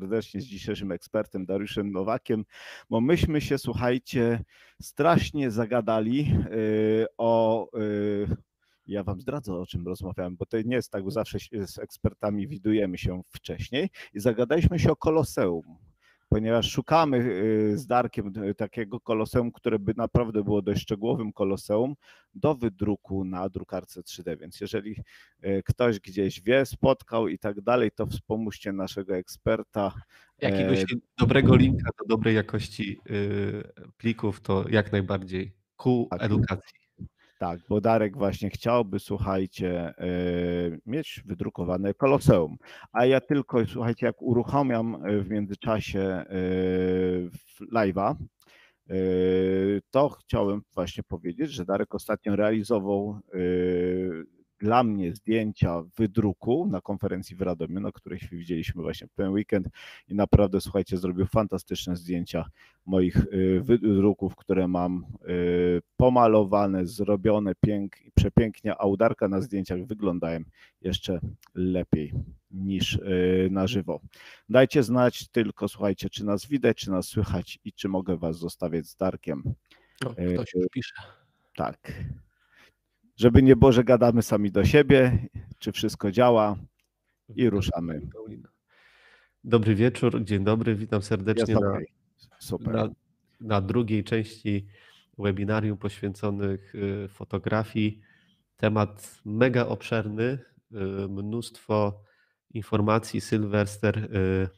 serdecznie z dzisiejszym ekspertem Dariuszem Nowakiem, bo myśmy się, słuchajcie, strasznie zagadali y, o. Y, ja wam zdradzę, o czym rozmawiałem, bo to nie jest tak, bo zawsze z ekspertami widujemy się wcześniej i zagadaliśmy się o koloseum ponieważ szukamy y, z Darkiem y, takiego koloseum, które by naprawdę było dość szczegółowym koloseum do wydruku na drukarce 3D. Więc jeżeli y, ktoś gdzieś wie, spotkał i tak dalej, to wspomóżcie naszego eksperta. E, Jakiegoś e... dobrego linka do dobrej jakości plików, to jak najbardziej ku tak. edukacji. Tak, bo Darek właśnie chciałby, słuchajcie, e, mieć wydrukowane koloseum. A ja tylko, słuchajcie, jak uruchamiam e, w międzyczasie e, live'a, to chciałem właśnie powiedzieć, że Darek ostatnio realizował dla mnie zdjęcia wydruku na konferencji w Radomiu, na której się widzieliśmy właśnie w ten weekend i naprawdę słuchajcie, zrobił fantastyczne zdjęcia moich y, wydruków, które mam y, pomalowane, zrobione pięk, przepięknie, a udarka na zdjęciach wyglądałem jeszcze lepiej niż y, na żywo. Dajcie znać tylko, słuchajcie, czy nas widać, czy nas słychać i czy mogę Was zostawiać z Darkiem. O, ktoś już pisze. Tak żeby nie Boże gadamy sami do siebie, czy wszystko działa i mhm. ruszamy. Dobry wieczór, dzień dobry, witam serdecznie na, na, na, drugiej części webinarium poświęconych y, fotografii. Temat mega obszerny, y, mnóstwo informacji. Sylwester, y,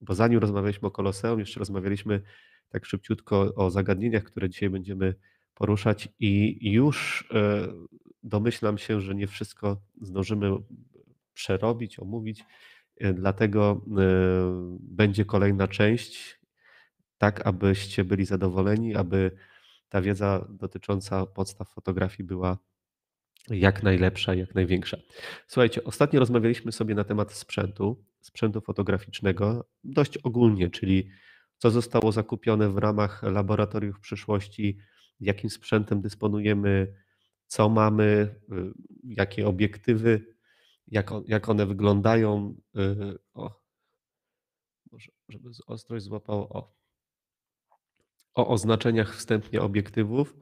bo zanim rozmawialiśmy o Koloseum, jeszcze rozmawialiśmy tak szybciutko o zagadnieniach, które dzisiaj będziemy poruszać i już e, domyślam się, że nie wszystko zdążymy przerobić, omówić, e, dlatego e, będzie kolejna część, tak abyście byli zadowoleni, aby ta wiedza dotycząca podstaw fotografii była jak najlepsza, jak największa. Słuchajcie, ostatnio rozmawialiśmy sobie na temat sprzętu, sprzętu fotograficznego, dość ogólnie, czyli co zostało zakupione w ramach laboratoriów przyszłości, jakim sprzętem dysponujemy, co mamy, y, jakie obiektywy, jak, jak one wyglądają. Y, o, może, żeby ostrość złapało. O. o oznaczeniach wstępnie obiektywów,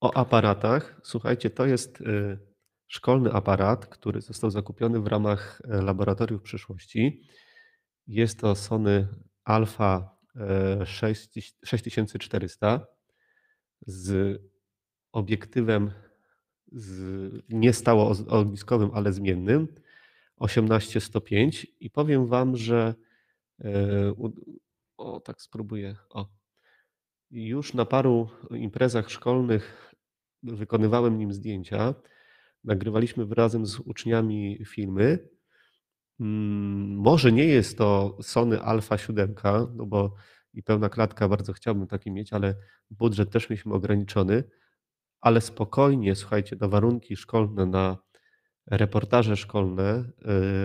o aparatach. Słuchajcie, to jest y, szkolny aparat, który został zakupiony w ramach e, laboratoriów przyszłości. Jest to Sony Alpha 6400. E, z obiektywem z, nie stało ogniskowym, ale zmiennym 18105 i powiem Wam, że e, o tak spróbuję. O. Już na paru imprezach szkolnych wykonywałem nim zdjęcia. Nagrywaliśmy razem z uczniami filmy. Mm, może nie jest to Sony Alpha 7, no bo i pełna klatka, bardzo chciałbym taki mieć, ale budżet też mieliśmy ograniczony, ale spokojnie, słuchajcie, na no warunki szkolne, na reportaże szkolne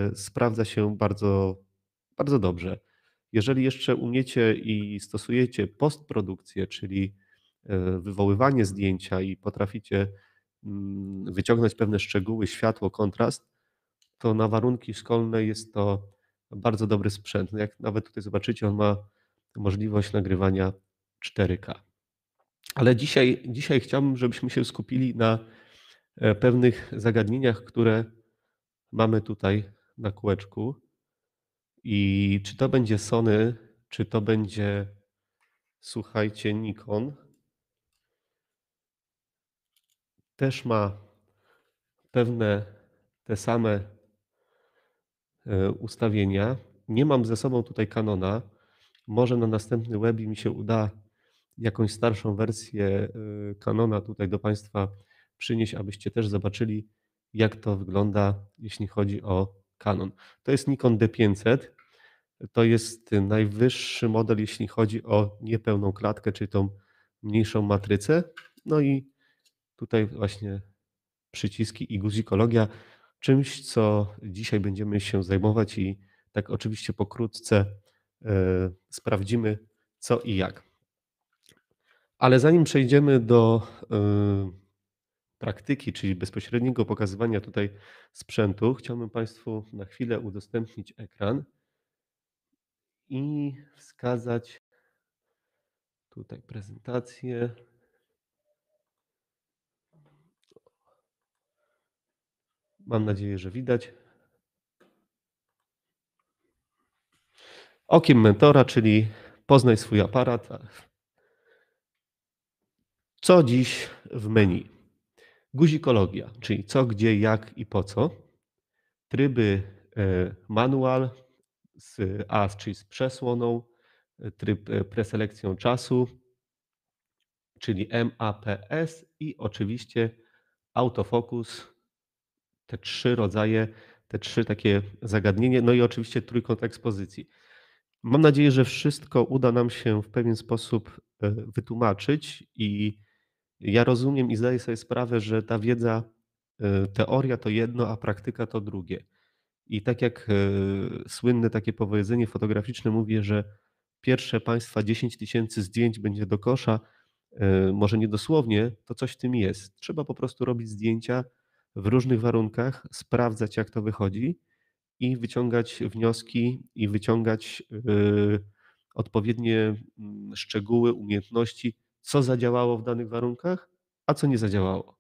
yy, sprawdza się bardzo, bardzo dobrze. Jeżeli jeszcze umiecie i stosujecie postprodukcję, czyli y, wywoływanie zdjęcia i potraficie mm, wyciągnąć pewne szczegóły, światło, kontrast, to na warunki szkolne jest to bardzo dobry sprzęt. No jak nawet tutaj zobaczycie, on ma możliwość nagrywania 4K. Ale dzisiaj, dzisiaj chciałbym, żebyśmy się skupili na e, pewnych zagadnieniach, które mamy tutaj na kółeczku. I czy to będzie Sony, czy to będzie, słuchajcie, Nikon, też ma pewne te same e, ustawienia. Nie mam ze sobą tutaj Canona, może na następny web mi się uda jakąś starszą wersję y, kanona tutaj do Państwa przynieść, abyście też zobaczyli, jak to wygląda, jeśli chodzi o kanon. To jest Nikon D500. To jest najwyższy model, jeśli chodzi o niepełną klatkę, czyli tą mniejszą matrycę. No i tutaj właśnie przyciski i guzikologia, czymś, co dzisiaj będziemy się zajmować i tak oczywiście pokrótce E, sprawdzimy co i jak. Ale zanim przejdziemy do e, praktyki, czyli bezpośredniego pokazywania tutaj sprzętu, chciałbym Państwu na chwilę udostępnić ekran i wskazać tutaj prezentację. Mam nadzieję, że widać. Okiem mentora, czyli poznaj swój aparat. Co dziś w menu? Guzikologia, czyli co, gdzie, jak i po co. Tryby e, manual, z AS, czyli z przesłoną, tryb e, preselekcją czasu, czyli MAPS i oczywiście autofokus, te trzy rodzaje, te trzy takie zagadnienie, no i oczywiście trójkąt ekspozycji. Mam nadzieję, że wszystko uda nam się w pewien sposób e, wytłumaczyć i ja rozumiem i zdaję sobie sprawę, że ta wiedza, e, teoria to jedno, a praktyka to drugie. I tak jak e, słynne takie powiedzenie fotograficzne mówię, że pierwsze państwa 10 tysięcy zdjęć będzie do kosza, może niedosłownie, to coś w tym jest. Trzeba po prostu robić zdjęcia w różnych warunkach, sprawdzać jak to wychodzi i wyciągać wnioski i wyciągać y, odpowiednie mm, szczegóły, umiejętności, co zadziałało w danych warunkach, a co nie zadziałało.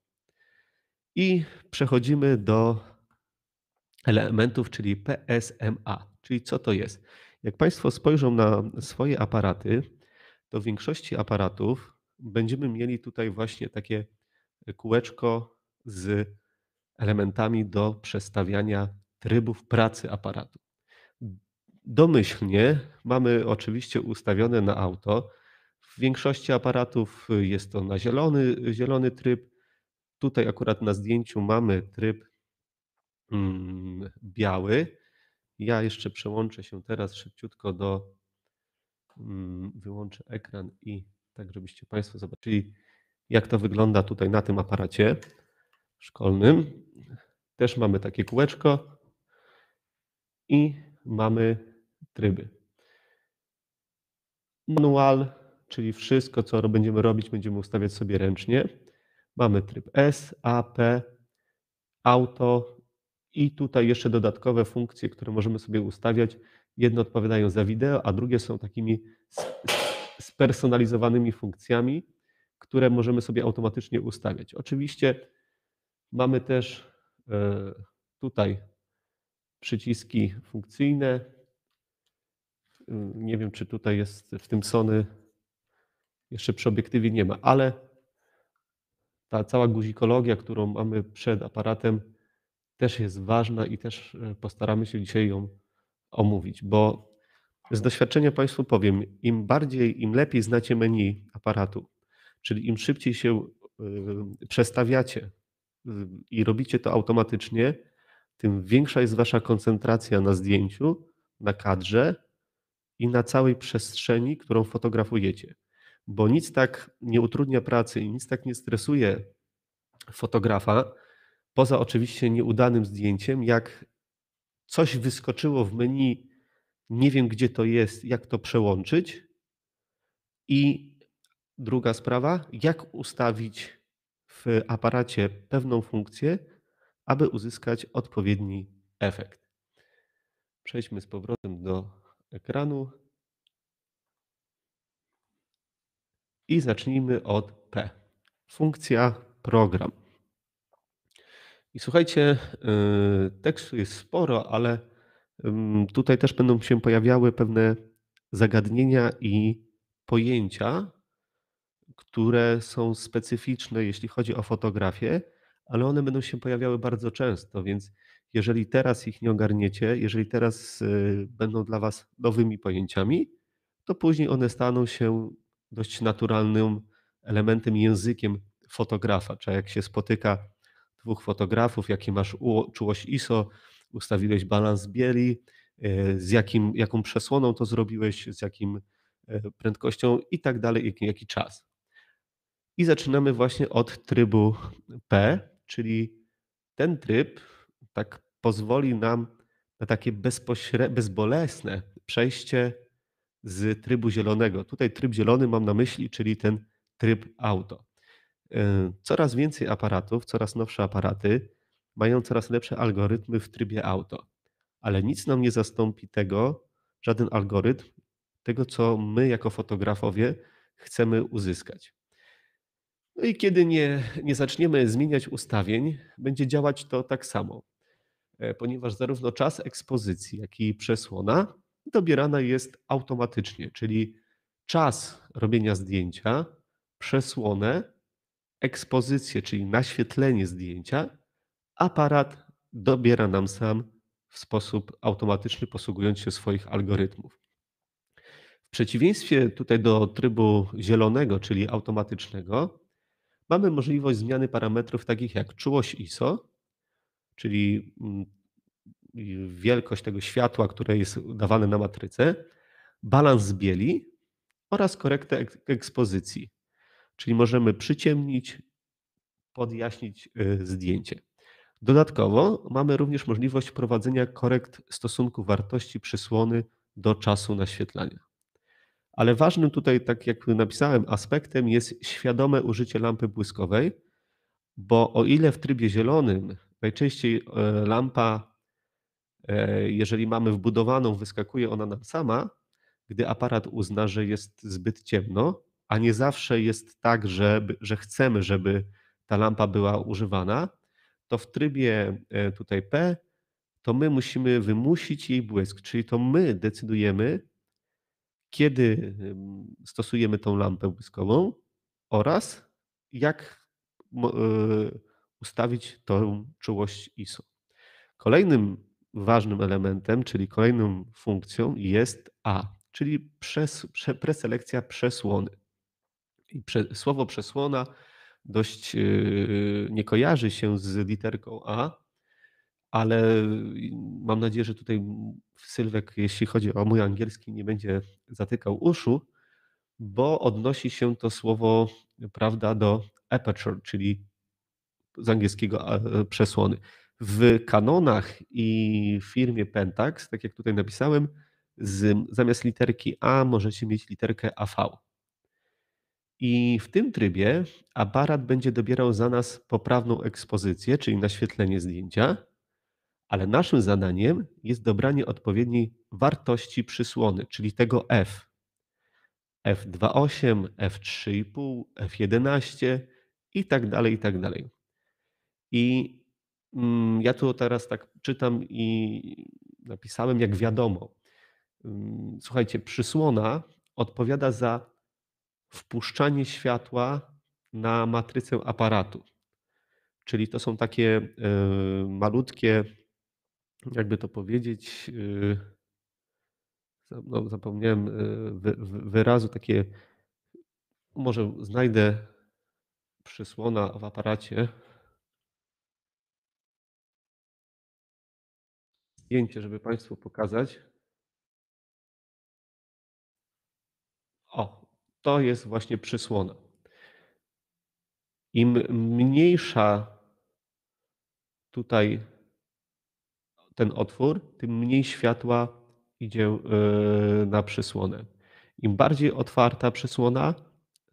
I przechodzimy do elementów, czyli PSMA, czyli co to jest. Jak Państwo spojrzą na swoje aparaty, to w większości aparatów będziemy mieli tutaj właśnie takie y, kółeczko z elementami do przestawiania trybów pracy aparatu. Domyślnie mamy oczywiście ustawione na auto. W większości aparatów jest to na zielony, zielony tryb. Tutaj akurat na zdjęciu mamy tryb mm, biały. Ja jeszcze przełączę się teraz szybciutko do. Mm, wyłączę ekran i tak, żebyście Państwo zobaczyli, jak to wygląda tutaj na tym aparacie szkolnym. Też mamy takie kółeczko i mamy tryby. Manual, czyli wszystko, co będziemy robić, będziemy ustawiać sobie ręcznie. Mamy tryb S, A, P, auto i tutaj jeszcze dodatkowe funkcje, które możemy sobie ustawiać. Jedne odpowiadają za wideo, a drugie są takimi spersonalizowanymi funkcjami, które możemy sobie automatycznie ustawiać. Oczywiście mamy też e, tutaj przyciski funkcyjne. Nie wiem, czy tutaj jest w tym Sony, jeszcze przy obiektywie nie ma, ale ta cała guzikologia, którą mamy przed aparatem, też jest ważna i też e, postaramy się dzisiaj ją omówić, bo z doświadczenia Państwu powiem, im bardziej, im lepiej znacie menu aparatu, czyli im szybciej się e, przestawiacie i robicie to automatycznie, tym większa jest wasza koncentracja na zdjęciu, na kadrze i na całej przestrzeni, którą fotografujecie. Bo nic tak nie utrudnia pracy i nic tak nie stresuje fotografa, poza oczywiście nieudanym zdjęciem, jak coś wyskoczyło w menu, nie wiem gdzie to jest, jak to przełączyć. I druga sprawa, jak ustawić w aparacie pewną funkcję, aby uzyskać odpowiedni efekt. Przejdźmy z powrotem do ekranu i zacznijmy od P. Funkcja program. I słuchajcie, y, tekstu jest sporo, ale tutaj też będą się pojawiały pewne zagadnienia i pojęcia, które są specyficzne, jeśli chodzi o fotografię ale one będą się pojawiały bardzo często, więc jeżeli teraz ich nie ogarniecie, jeżeli teraz y, będą dla Was nowymi pojęciami, to później one staną się dość naturalnym elementem, językiem fotografa. Czy jak się spotyka dwóch fotografów, jakie masz czułość ISO, ustawiłeś balans bieli, y, z jakim, jaką przesłoną to zrobiłeś, z jakim y, prędkością i tak dalej, jaki czas. I zaczynamy właśnie od trybu P, Czyli ten tryb tak pozwoli nam na takie bezpośre... bezbolesne przejście z trybu zielonego. Tutaj tryb zielony mam na myśli, czyli ten tryb auto. E, coraz więcej aparatów, coraz nowsze aparaty mają coraz lepsze algorytmy w trybie auto, ale nic nam nie zastąpi tego, żaden algorytm, tego co my jako fotografowie chcemy uzyskać. No i kiedy nie, nie zaczniemy zmieniać ustawień, będzie działać to tak samo, e, ponieważ zarówno czas ekspozycji, jak i przesłona dobierana jest automatycznie, czyli czas robienia zdjęcia, przesłonę, ekspozycję, czyli naświetlenie zdjęcia, aparat dobiera nam sam w sposób automatyczny, posługując się swoich algorytmów. W przeciwieństwie tutaj do trybu zielonego, czyli automatycznego, mamy możliwość zmiany parametrów takich jak czułość ISO, czyli mm, wielkość tego światła, które jest dawane na matryce, balans bieli oraz korektę ekspozycji. Czyli możemy przyciemnić, podjaśnić y, zdjęcie. Dodatkowo mamy również możliwość prowadzenia korekt stosunku wartości przysłony do czasu naświetlania. Ale ważnym tutaj, tak jak napisałem, aspektem jest świadome użycie lampy błyskowej, bo o ile w trybie zielonym najczęściej e, lampa, e, jeżeli mamy wbudowaną, wyskakuje ona nam sama, gdy aparat uzna, że jest zbyt ciemno, a nie zawsze jest tak, że, że chcemy, żeby ta lampa była używana, to w trybie e, tutaj P to my musimy wymusić jej błysk, czyli to my decydujemy, kiedy stosujemy tą lampę błyskową oraz jak e, ustawić tą czułość ISO. Kolejnym ważnym elementem, czyli kolejną funkcją jest A, czyli przes, prze, preselekcja przesłony. I prze, słowo przesłona dość e, nie kojarzy się z literką A, ale y, mam nadzieję, że tutaj Sylwek, jeśli chodzi o mój angielski, nie będzie zatykał uszu, bo odnosi się to słowo, prawda, do aperture, czyli z angielskiego e, przesłony. W kanonach i firmie Pentax, tak jak tutaj napisałem, z, zamiast literki A możecie mieć literkę AV. I w tym trybie aparat będzie dobierał za nas poprawną ekspozycję, czyli naświetlenie zdjęcia, ale naszym zadaniem jest dobranie odpowiedniej wartości przysłony, czyli tego F. F28, F3,5, F11 i tak dalej, i tak dalej. I mm, ja tu teraz tak czytam i napisałem, jak wiadomo. Mm, słuchajcie, przysłona odpowiada za wpuszczanie światła na matrycę aparatu. Czyli to są takie y, malutkie jakby to powiedzieć, y, no, zapomniałem y, wyrazu, takie, może znajdę przysłona w aparacie. Zdjęcie, żeby Państwu pokazać. O, to jest właśnie przysłona. Im mniejsza tutaj ten otwór, tym mniej światła idzie e, na przysłonę. Im bardziej otwarta przysłona,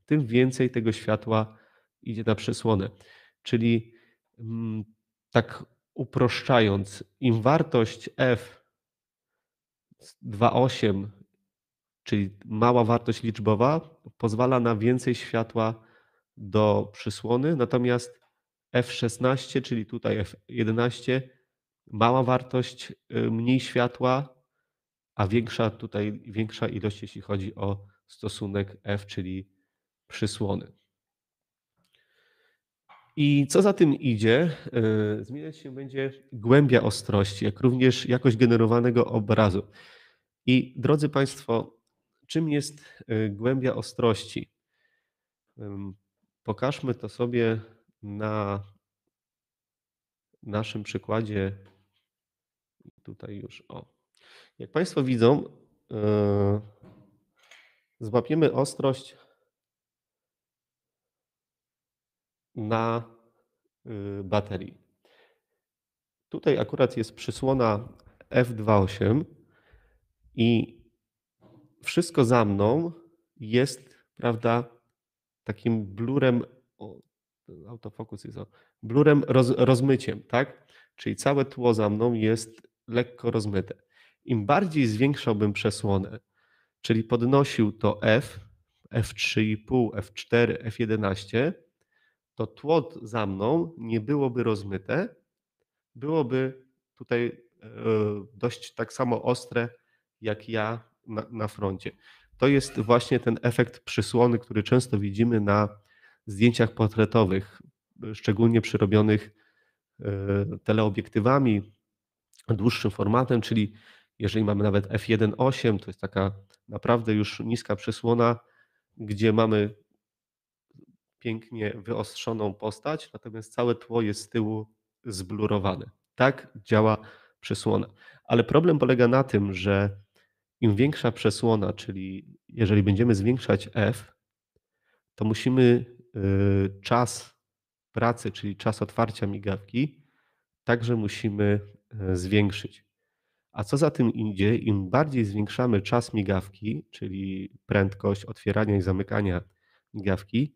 tym więcej tego światła idzie na przysłonę. Czyli mm, tak uproszczając, im wartość f 2,8, czyli mała wartość liczbowa, pozwala na więcej światła do przysłony, natomiast f16, czyli tutaj f11, mała wartość, y, mniej światła, a większa tutaj, większa ilość, jeśli chodzi o stosunek F, czyli przysłony. I co za tym idzie, y, zmieniać się będzie głębia ostrości, jak również jakość generowanego obrazu. I drodzy Państwo, czym jest y, głębia ostrości? Pokażmy to sobie na naszym przykładzie Tutaj już o. Jak Państwo widzą, yy, złapiemy ostrość na yy, baterii. Tutaj akurat jest przysłona F28 i wszystko za mną jest, prawda, takim blurem, o, autofokus jest o, blurem roz, rozmyciem, tak? Czyli całe tło za mną jest lekko rozmyte. Im bardziej zwiększałbym przesłonę, czyli podnosił to F, F3,5, F4, F11, to tło za mną nie byłoby rozmyte, byłoby tutaj e, dość tak samo ostre jak ja na, na froncie. To jest właśnie ten efekt przysłony, który często widzimy na zdjęciach portretowych, szczególnie przyrobionych e, teleobiektywami dłuższym formatem, czyli jeżeli mamy nawet F1.8, to jest taka naprawdę już niska przysłona, gdzie mamy pięknie wyostrzoną postać, natomiast całe tło jest z tyłu zblurowane. Tak działa przysłona. Ale problem polega na tym, że im większa przesłona, czyli jeżeli będziemy zwiększać F, to musimy y, czas pracy, czyli czas otwarcia migawki, także musimy E, zwiększyć. A co za tym idzie, im bardziej zwiększamy czas migawki, czyli prędkość otwierania i zamykania migawki,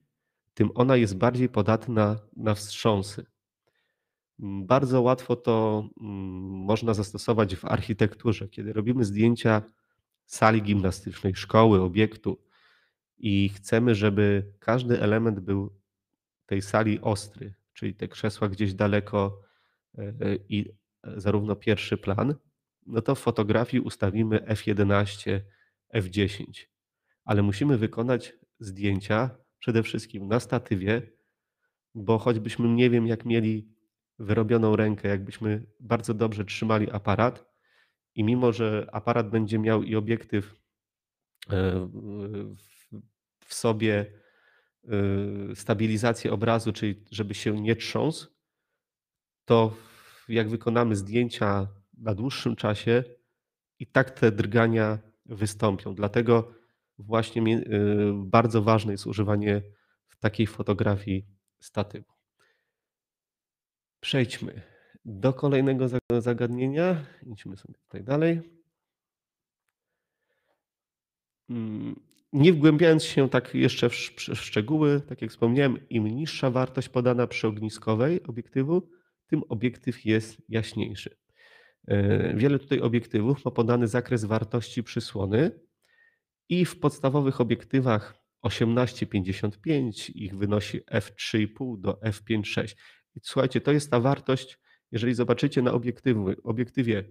tym ona jest bardziej podatna na wstrząsy. Bardzo łatwo to mm, można zastosować w architekturze. Kiedy robimy zdjęcia sali gimnastycznej, szkoły, obiektu i chcemy, żeby każdy element był tej sali ostry, czyli te krzesła gdzieś daleko e, e, i zarówno pierwszy plan, no to w fotografii ustawimy F11, F10. Ale musimy wykonać zdjęcia przede wszystkim na statywie, bo choćbyśmy nie wiem, jak mieli wyrobioną rękę, jakbyśmy bardzo dobrze trzymali aparat i mimo, że aparat będzie miał i obiektyw e, w sobie e, stabilizację obrazu, czyli żeby się nie trząsł, to jak wykonamy zdjęcia na dłuższym czasie, i tak te drgania wystąpią. Dlatego właśnie y, bardzo ważne jest używanie w takiej fotografii statywu. Przejdźmy do kolejnego zagadnienia. Idźmy sobie tutaj dalej. Mm, nie wgłębiając się tak jeszcze w szczegóły, tak jak wspomniałem, im niższa wartość podana przy ogniskowej obiektywu, tym obiektyw jest jaśniejszy. E, wiele tutaj obiektywów ma podany zakres wartości przysłony i w podstawowych obiektywach 18,55 ich wynosi f3,5 do f5,6. słuchajcie, to jest ta wartość, jeżeli zobaczycie na obiektywie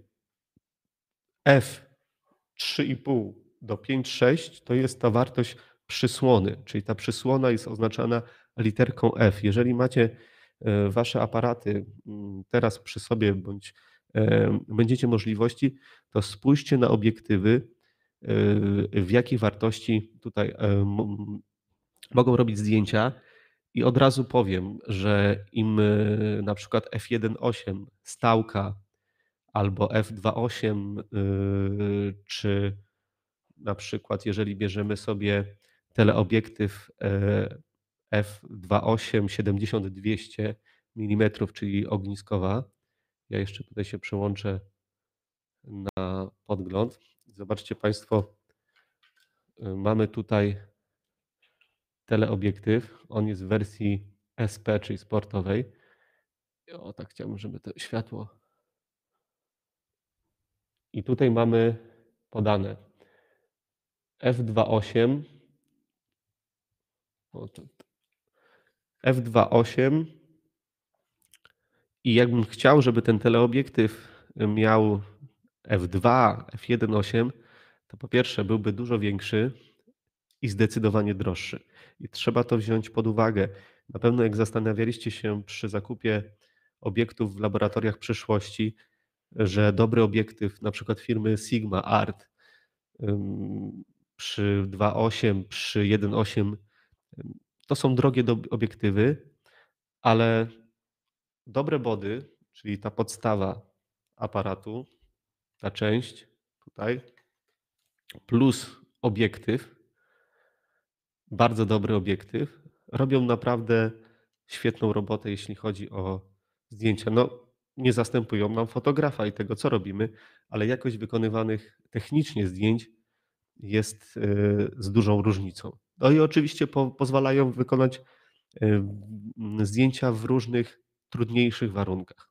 f3,5 do 5,6, to jest ta wartość przysłony, czyli ta przysłona jest oznaczana literką f. Jeżeli macie E, wasze aparaty mm, teraz przy sobie bądź e, będziecie możliwości, to spójrzcie na obiektywy, e, w jakiej wartości tutaj mogą robić zdjęcia. I od razu powiem, że im na przykład f1.8 stałka albo f2.8 czy na przykład jeżeli bierzemy sobie teleobiektyw F28 7200 mm, czyli ogniskowa. Ja jeszcze tutaj się przełączę na podgląd. Zobaczcie Państwo, y, mamy tutaj teleobiektyw. On jest w wersji SP, czyli sportowej. O, tak chciałbym, żeby to światło. I tutaj mamy podane F28. O, to, to f2.8 i jakbym chciał, żeby ten teleobiektyw miał f2, f1.8, to po pierwsze byłby dużo większy i zdecydowanie droższy. I trzeba to wziąć pod uwagę. Na pewno jak zastanawialiście się przy zakupie obiektów w laboratoriach przyszłości, że dobry obiektyw na przykład firmy Sigma Art przy 2.8, przy 1.8 to są drogie obiektywy, ale dobre body, czyli ta podstawa aparatu, ta część tutaj, plus obiektyw, bardzo dobry obiektyw, robią naprawdę świetną robotę, jeśli chodzi o zdjęcia. No, nie zastępują nam fotografa i tego, co robimy, ale jakość wykonywanych technicznie zdjęć jest y, z dużą różnicą. No i oczywiście po, pozwalają wykonać zdjęcia w różnych trudniejszych warunkach.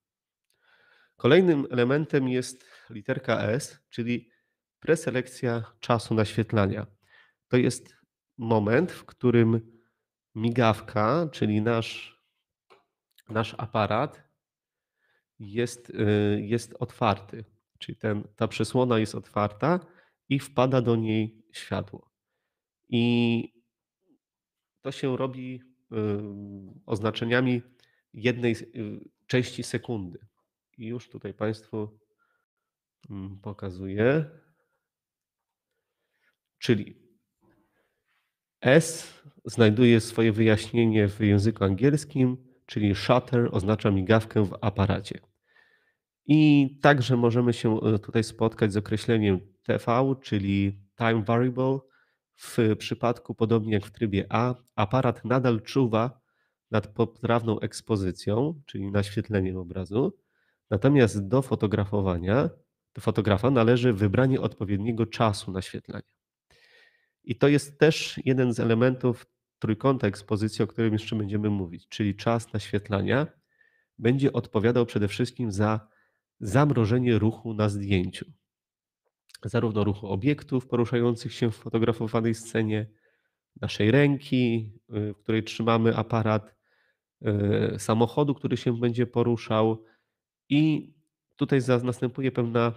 Kolejnym elementem jest literka S, czyli preselekcja czasu naświetlania. To jest moment, w którym migawka, czyli nasz, nasz aparat, jest, e, jest otwarty. Czyli ten, ta przesłona jest otwarta i wpada do niej światło. I to się robi y, oznaczeniami jednej y, części sekundy. I już tutaj Państwu mm, pokazuję. Czyli S znajduje swoje wyjaśnienie w języku angielskim, czyli shutter oznacza migawkę w aparacie. I także możemy się y, tutaj spotkać z określeniem TV, czyli time variable, w przypadku, podobnie jak w trybie A, aparat nadal czuwa nad poprawną ekspozycją, czyli naświetleniem obrazu. Natomiast do fotografowania, do fotografa należy wybranie odpowiedniego czasu naświetlania. I to jest też jeden z elementów trójkąta ekspozycji, o którym jeszcze będziemy mówić, czyli czas naświetlania będzie odpowiadał przede wszystkim za zamrożenie ruchu na zdjęciu zarówno ruchu obiektów poruszających się w fotografowanej scenie, naszej ręki, y, w której trzymamy aparat, y, samochodu, który się będzie poruszał i tutaj następuje pewna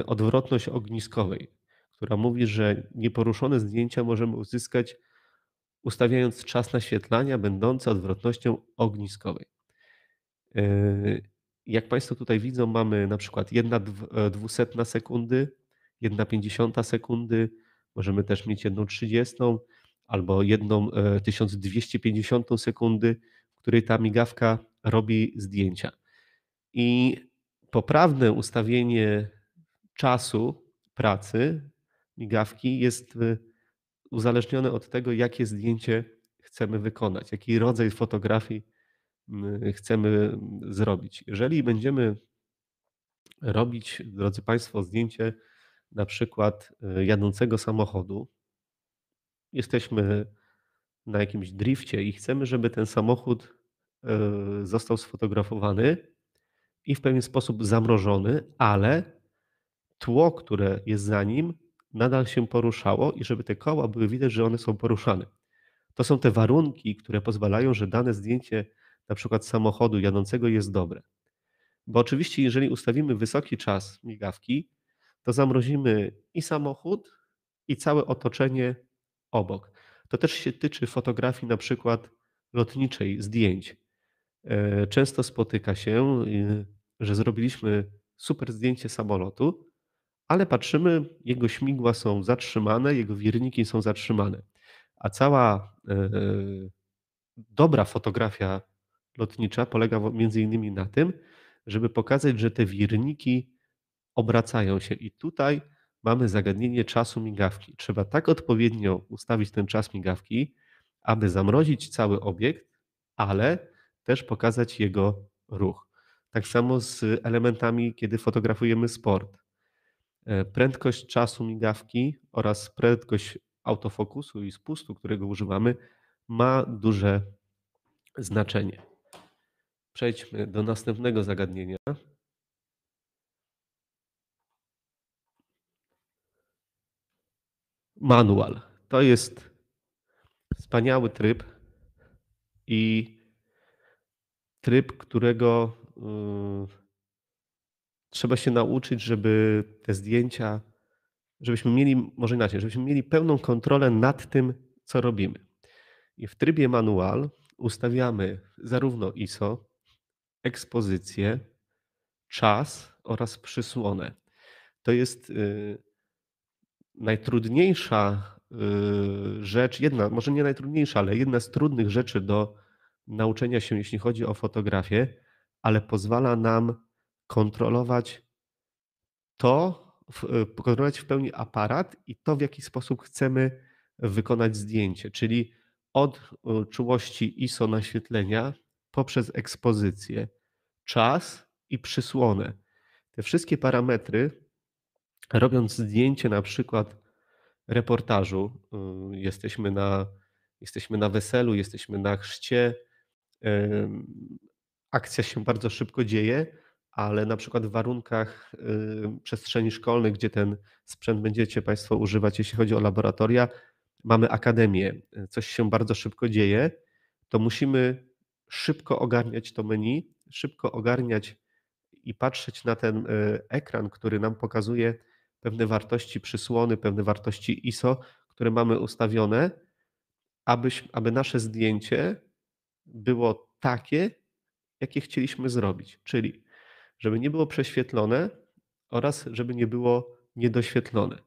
y, odwrotność ogniskowej, która mówi, że nieporuszone zdjęcia możemy uzyskać ustawiając czas naświetlania będący odwrotnością ogniskowej. Jak Państwo tutaj widzą, mamy na przykład 1 dwusetna sekundy, pięćdziesiąta sekundy, możemy też mieć 1,30 albo 1250 e, sekundy, w której ta migawka robi zdjęcia. I poprawne ustawienie czasu pracy migawki jest e, uzależnione od tego, jakie zdjęcie chcemy wykonać, jaki rodzaj fotografii chcemy zrobić. Jeżeli będziemy robić, drodzy Państwo, zdjęcie na przykład e, jadącego samochodu, jesteśmy na jakimś drifcie i chcemy, żeby ten samochód e, został sfotografowany i w pewien sposób zamrożony, ale tło, które jest za nim, nadal się poruszało i żeby te koła były widać, że one są poruszane. To są te warunki, które pozwalają, że dane zdjęcie, na przykład samochodu jadącego, jest dobre. Bo oczywiście, jeżeli ustawimy wysoki czas migawki, to zamrozimy i samochód, i całe otoczenie obok. To też się tyczy fotografii na przykład lotniczej, zdjęć. E, często spotyka się, y, że zrobiliśmy super zdjęcie samolotu, ale patrzymy, jego śmigła są zatrzymane, jego wirniki są zatrzymane, a cała e, dobra fotografia lotnicza polega między innymi na tym, żeby pokazać, że te wirniki obracają się. I tutaj mamy zagadnienie czasu migawki. Trzeba tak odpowiednio ustawić ten czas migawki, aby zamrozić cały obiekt, ale też pokazać jego ruch. Tak samo z elementami, kiedy fotografujemy sport. E, prędkość czasu migawki oraz prędkość autofokusu i spustu, którego używamy, ma duże znaczenie. Przejdźmy do następnego zagadnienia. manual. To jest wspaniały tryb i tryb, którego y, trzeba się nauczyć, żeby te zdjęcia, żebyśmy mieli, może inaczej, żebyśmy mieli pełną kontrolę nad tym, co robimy. I w trybie manual ustawiamy zarówno ISO, ekspozycję, czas oraz przysłonę. To jest y, najtrudniejsza y, rzecz, jedna, może nie najtrudniejsza, ale jedna z trudnych rzeczy do nauczenia się, jeśli chodzi o fotografię, ale pozwala nam kontrolować to, y, kontrolować w pełni aparat i to, w jaki sposób chcemy wykonać zdjęcie, czyli od czułości ISO naświetlenia poprzez ekspozycję, czas i przysłonę. Te wszystkie parametry robiąc zdjęcie na przykład reportażu, y, jesteśmy na, jesteśmy na weselu, jesteśmy na chrzcie, akcja się bardzo szybko dzieje, ale na przykład w warunkach y, przestrzeni szkolnej, gdzie ten sprzęt będziecie Państwo używać, jeśli chodzi o laboratoria, mamy akademię, coś się bardzo szybko dzieje, to musimy szybko ogarniać to menu, szybko ogarniać i patrzeć na ten y, ekran, który nam pokazuje, pewne wartości przysłony, pewne wartości ISO, które mamy ustawione, aby, aby nasze zdjęcie było takie, jakie chcieliśmy zrobić, czyli żeby nie było prześwietlone oraz żeby nie było niedoświetlone.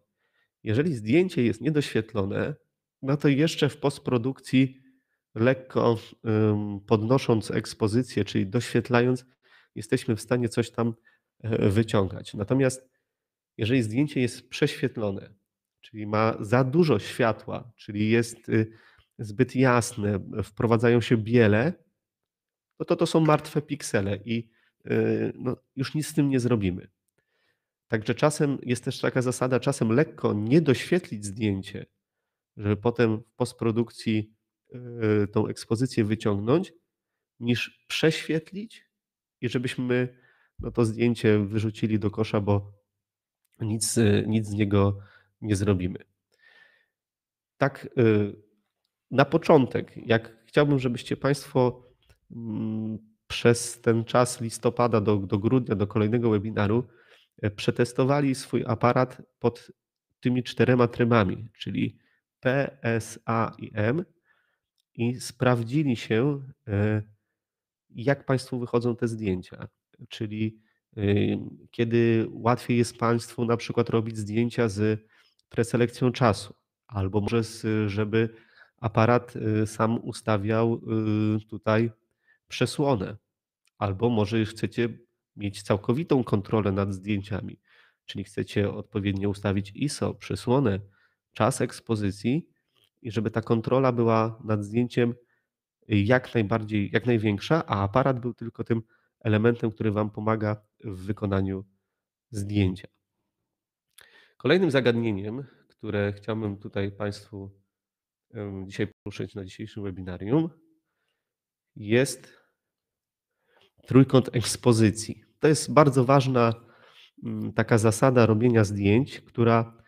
Jeżeli zdjęcie jest niedoświetlone, no to jeszcze w postprodukcji lekko podnosząc ekspozycję, czyli doświetlając, jesteśmy w stanie coś tam e, wyciągać. Natomiast jeżeli zdjęcie jest prześwietlone, czyli ma za dużo światła, czyli jest y, zbyt jasne, wprowadzają się biele, no to to są martwe piksele i y, no, już nic z tym nie zrobimy. Także czasem jest też taka zasada, czasem lekko nie doświetlić zdjęcie, żeby potem w postprodukcji y, tą ekspozycję wyciągnąć, niż prześwietlić i żebyśmy no, to zdjęcie wyrzucili do kosza, bo nic, e, nic z niego nie zrobimy. Tak, e, na początek, jak chciałbym, żebyście Państwo mm, przez ten czas listopada do, do grudnia, do kolejnego webinaru, e, przetestowali swój aparat pod tymi czterema trybami, czyli P, S, A i M i sprawdzili się, jak Państwu wychodzą te zdjęcia, czyli Y, kiedy łatwiej jest Państwu na przykład robić zdjęcia z preselekcją czasu, albo może żeby aparat y, sam ustawiał y, tutaj przesłonę, albo może chcecie mieć całkowitą kontrolę nad zdjęciami, czyli chcecie odpowiednio ustawić ISO, przesłonę, czas ekspozycji i żeby ta kontrola była nad zdjęciem jak najbardziej, jak największa, a aparat był tylko tym elementem, który Wam pomaga w wykonaniu zdjęcia. Kolejnym zagadnieniem, które chciałbym tutaj Państwu dzisiaj poruszyć na dzisiejszym webinarium, jest trójkąt ekspozycji. To jest bardzo ważna mm, taka zasada robienia zdjęć, która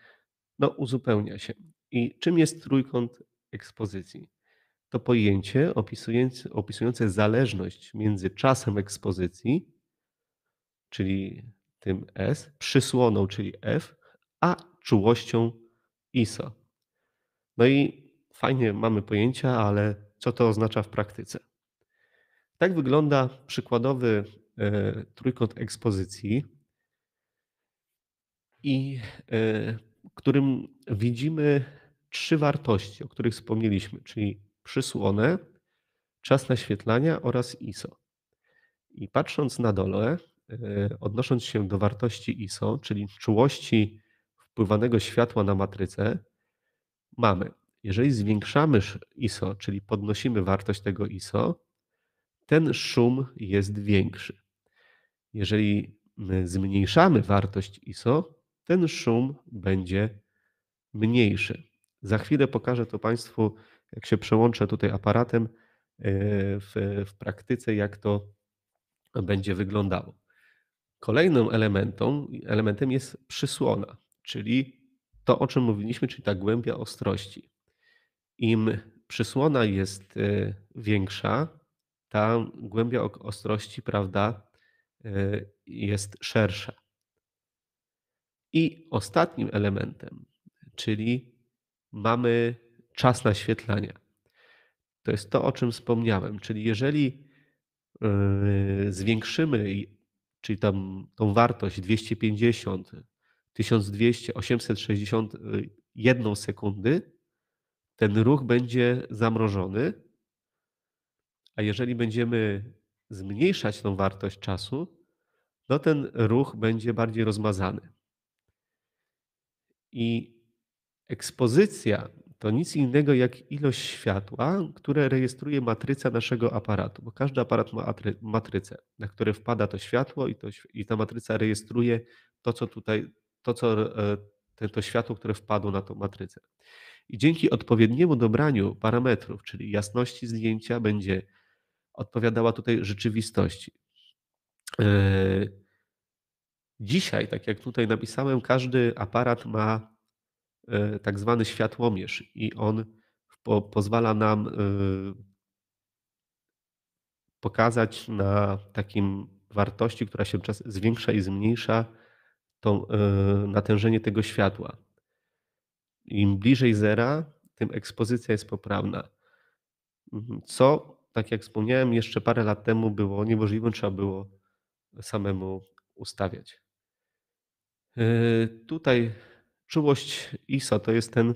no, uzupełnia się. I czym jest trójkąt ekspozycji? To pojęcie opisujące, opisujące zależność między czasem ekspozycji czyli tym S, przysłoną, czyli F, a czułością ISO. No i fajnie mamy pojęcia, ale co to oznacza w praktyce? Tak wygląda przykładowy e, trójkąt ekspozycji, i e, którym widzimy trzy wartości, o których wspomnieliśmy, czyli przysłonę, czas naświetlania oraz ISO. I patrząc na dole, E, odnosząc się do wartości ISO, czyli czułości wpływanego światła na matrycę, mamy, jeżeli zwiększamy ISO, czyli podnosimy wartość tego ISO, ten szum jest większy. Jeżeli zmniejszamy wartość ISO, ten szum będzie mniejszy. Za chwilę pokażę to Państwu, jak się przełączę tutaj aparatem e, w, w praktyce, jak to będzie wyglądało. Kolejnym elementem, elementem jest przysłona, czyli to, o czym mówiliśmy, czyli ta głębia ostrości. Im przysłona jest e, większa, ta głębia ostrości, prawda, e, jest szersza. I ostatnim elementem, czyli mamy czas naświetlania. To jest to, o czym wspomniałem, czyli jeżeli e, zwiększymy czyli tam tą wartość 250, 1200, 861 sekundy, ten ruch będzie zamrożony, a jeżeli będziemy zmniejszać tą wartość czasu, no ten ruch będzie bardziej rozmazany. I ekspozycja to nic innego jak ilość światła, które rejestruje matryca naszego aparatu, bo każdy aparat ma matrycę, na które wpada to światło i, to, i ta matryca rejestruje to, co tutaj, to, co, e, te, to światło, które wpadło na tą matrycę. I dzięki odpowiedniemu dobraniu parametrów, czyli jasności zdjęcia, będzie odpowiadała tutaj rzeczywistości. E, dzisiaj, tak jak tutaj napisałem, każdy aparat ma E, tak zwany światłomierz i on po, pozwala nam e, pokazać na takim wartości, która się czas zwiększa i zmniejsza, to e, natężenie tego światła. Im bliżej zera, tym ekspozycja jest poprawna. Mhm, co, tak jak wspomniałem, jeszcze parę lat temu było niemożliwe, trzeba było samemu ustawiać. Tutaj Czułość ISO to jest ten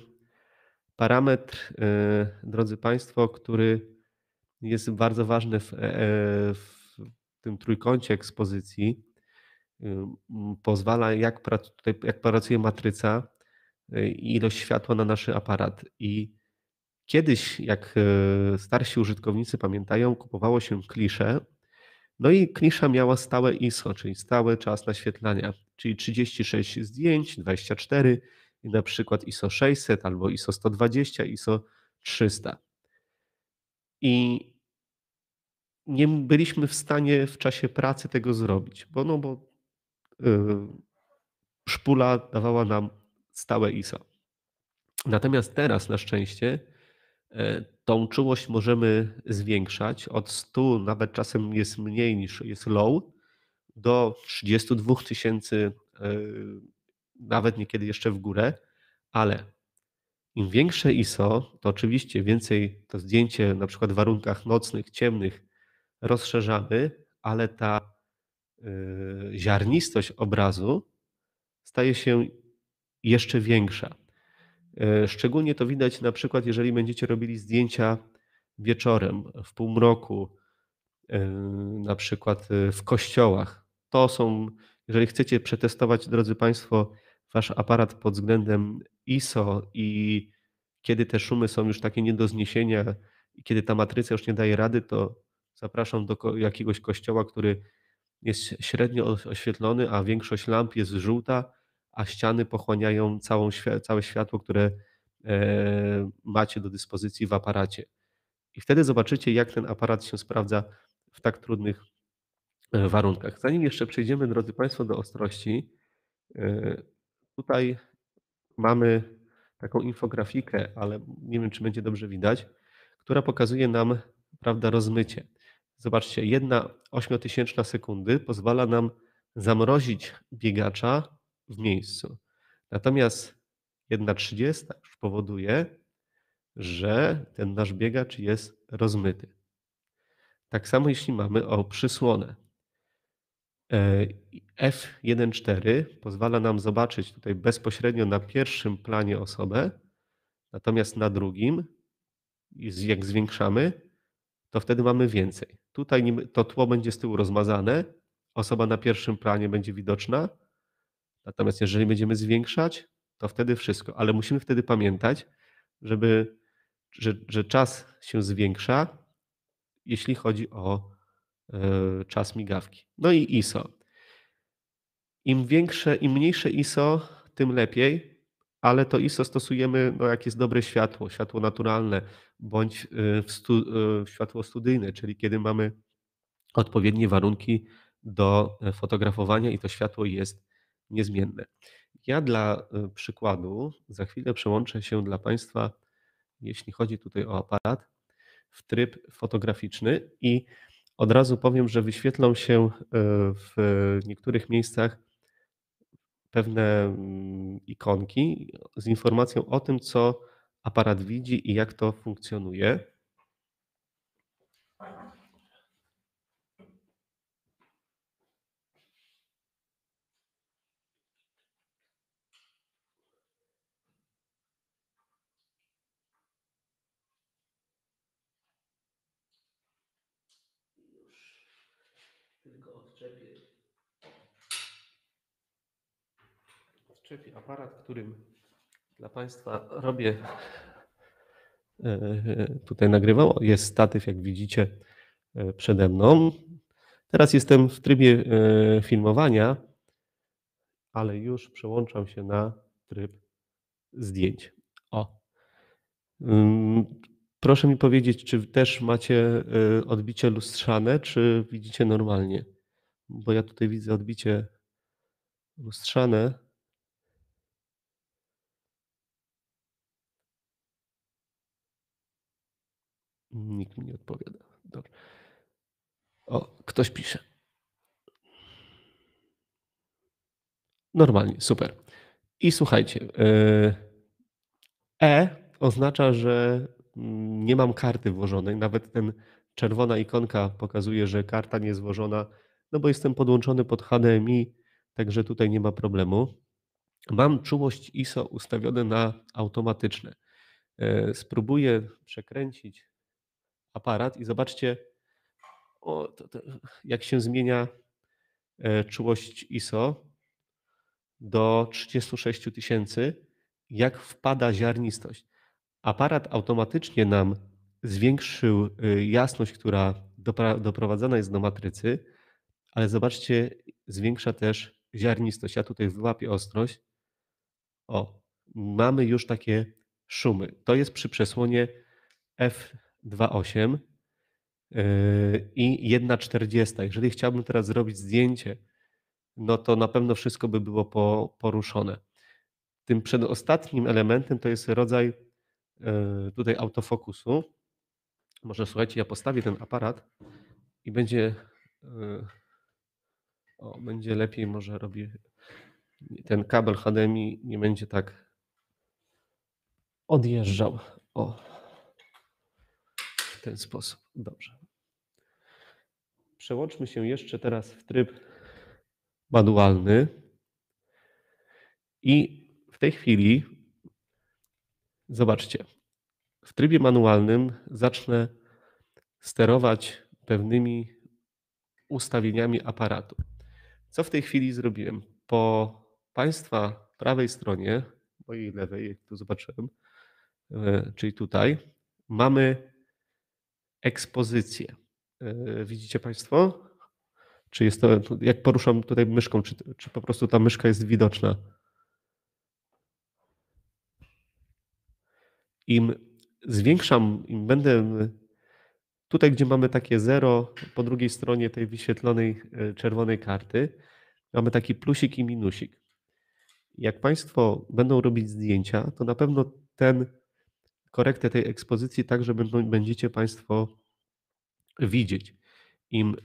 parametr, e, drodzy Państwo, który jest bardzo ważny w, e, e, w tym trójkącie ekspozycji. Pozwala, jak, jak pracuje matryca i ilość światła na nasz aparat. I kiedyś, jak starsi użytkownicy pamiętają, kupowało się klisze no i klisza miała stałe ISO, czyli stały czas naświetlania, czyli 36 zdjęć, 24 i na przykład ISO 600 albo ISO 120, ISO 300. I nie byliśmy w stanie w czasie pracy tego zrobić, bo no bo yy, szpula dawała nam stałe ISO. Natomiast teraz na szczęście E, tą czułość możemy zwiększać od 100, nawet czasem jest mniej niż jest low, do 32 tysięcy, e, nawet niekiedy jeszcze w górę, ale im większe ISO, to oczywiście więcej to zdjęcie na przykład w warunkach nocnych, ciemnych rozszerzamy, ale ta e, ziarnistość obrazu staje się jeszcze większa. E, szczególnie to widać na przykład, jeżeli będziecie robili zdjęcia wieczorem, w półmroku, e, na przykład e, w kościołach. To są, jeżeli chcecie przetestować, drodzy Państwo, Wasz aparat pod względem ISO i kiedy te szumy są już takie nie do zniesienia i kiedy ta matryca już nie daje rady, to zapraszam do jakiegoś kościoła, który jest średnio oświetlony, a większość lamp jest żółta a ściany pochłaniają całą, całe światło, które e, macie do dyspozycji w aparacie. I wtedy zobaczycie, jak ten aparat się sprawdza w tak trudnych e, warunkach. Zanim jeszcze przejdziemy, drodzy Państwo, do ostrości, e, tutaj mamy taką infografikę, ale nie wiem, czy będzie dobrze widać, która pokazuje nam prawda, rozmycie. Zobaczcie, jedna ośmiotysięczna sekundy pozwala nam zamrozić biegacza w miejscu. Natomiast 1,30 już powoduje, że ten nasz biegacz jest rozmyty. Tak samo jeśli mamy o przysłonę. E, F1.4 pozwala nam zobaczyć tutaj bezpośrednio na pierwszym planie osobę, natomiast na drugim, jak zwiększamy, to wtedy mamy więcej. Tutaj to tło będzie z tyłu rozmazane, osoba na pierwszym planie będzie widoczna, Natomiast jeżeli będziemy zwiększać, to wtedy wszystko. Ale musimy wtedy pamiętać, żeby, że, że czas się zwiększa, jeśli chodzi o y, czas migawki. No i ISO. Im większe, im mniejsze ISO, tym lepiej, ale to ISO stosujemy, no jak jest dobre światło, światło naturalne bądź e, stu, e, światło studyjne, czyli kiedy mamy odpowiednie warunki do fotografowania i to światło jest niezmienne. Ja dla e, przykładu za chwilę przełączę się dla Państwa, jeśli chodzi tutaj o aparat, w tryb fotograficzny i od razu powiem, że wyświetlą się e, w niektórych miejscach pewne mm, ikonki z informacją o tym, co aparat widzi i jak to funkcjonuje. aparat, którym dla Państwa robię, e, tutaj nagrywał. Jest statyw, jak widzicie, e, przede mną. Teraz jestem w trybie e, filmowania, ale już przełączam się na tryb zdjęć. O. Mm, proszę mi powiedzieć, czy też macie odbicie lustrzane, czy widzicie normalnie? Bo ja tutaj widzę odbicie lustrzane. Nikt mi nie odpowiada. Dobrze. O, ktoś pisze. Normalnie, super. I słuchajcie, e, e oznacza, że nie mam karty włożonej. Nawet ten czerwona ikonka pokazuje, że karta nie jest włożona, no bo jestem podłączony pod HDMI, także tutaj nie ma problemu. Mam czułość ISO ustawione na automatyczne. E, spróbuję przekręcić aparat i zobaczcie, o, to, to, jak się zmienia e, czułość ISO do 36 tysięcy, jak wpada ziarnistość. Aparat automatycznie nam zwiększył e, jasność, która doprowadzana jest do matrycy, ale zobaczcie, zwiększa też ziarnistość. Ja tutaj wyłapię ostrość. O, mamy już takie szumy. To jest przy przesłonie F 2,8 yy, i 1,40. Jeżeli chciałbym teraz zrobić zdjęcie, no to na pewno wszystko by było poruszone. Tym przedostatnim elementem to jest rodzaj yy, tutaj autofokusu. Może słuchajcie, ja postawię ten aparat i będzie, yy, o, będzie lepiej, może robię ten kabel HDMI nie będzie tak odjeżdżał. O w ten sposób. Dobrze. Przełączmy się jeszcze teraz w tryb manualny. I w tej chwili, zobaczcie, w trybie manualnym zacznę sterować pewnymi ustawieniami aparatu. Co w tej chwili zrobiłem? Po Państwa prawej stronie, mojej lewej, jak tu zobaczyłem, e, czyli tutaj, mamy ekspozycję. E, widzicie Państwo? Czy jest to, jak poruszam tutaj myszką, czy, czy po prostu ta myszka jest widoczna? Im zwiększam, im będę tutaj, gdzie mamy takie zero, po drugiej stronie tej wyświetlonej e, czerwonej karty, mamy taki plusik i minusik. Jak Państwo będą robić zdjęcia, to na pewno ten korektę tej ekspozycji tak, żeby będziecie Państwo widzieć. Im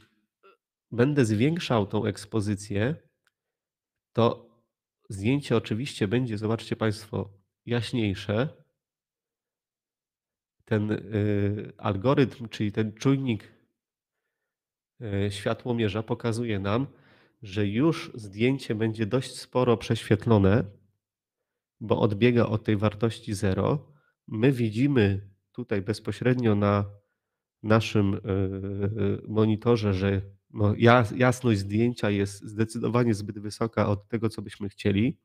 e, będę zwiększał tą ekspozycję, to zdjęcie oczywiście będzie, zobaczcie Państwo, jaśniejsze. Ten e, algorytm, czyli ten czujnik e, światłomierza pokazuje nam, że już zdjęcie będzie dość sporo prześwietlone, bo odbiega od tej wartości 0 my widzimy tutaj bezpośrednio na naszym e, e, monitorze, że no, jasność zdjęcia jest zdecydowanie zbyt wysoka od tego, co byśmy chcieli,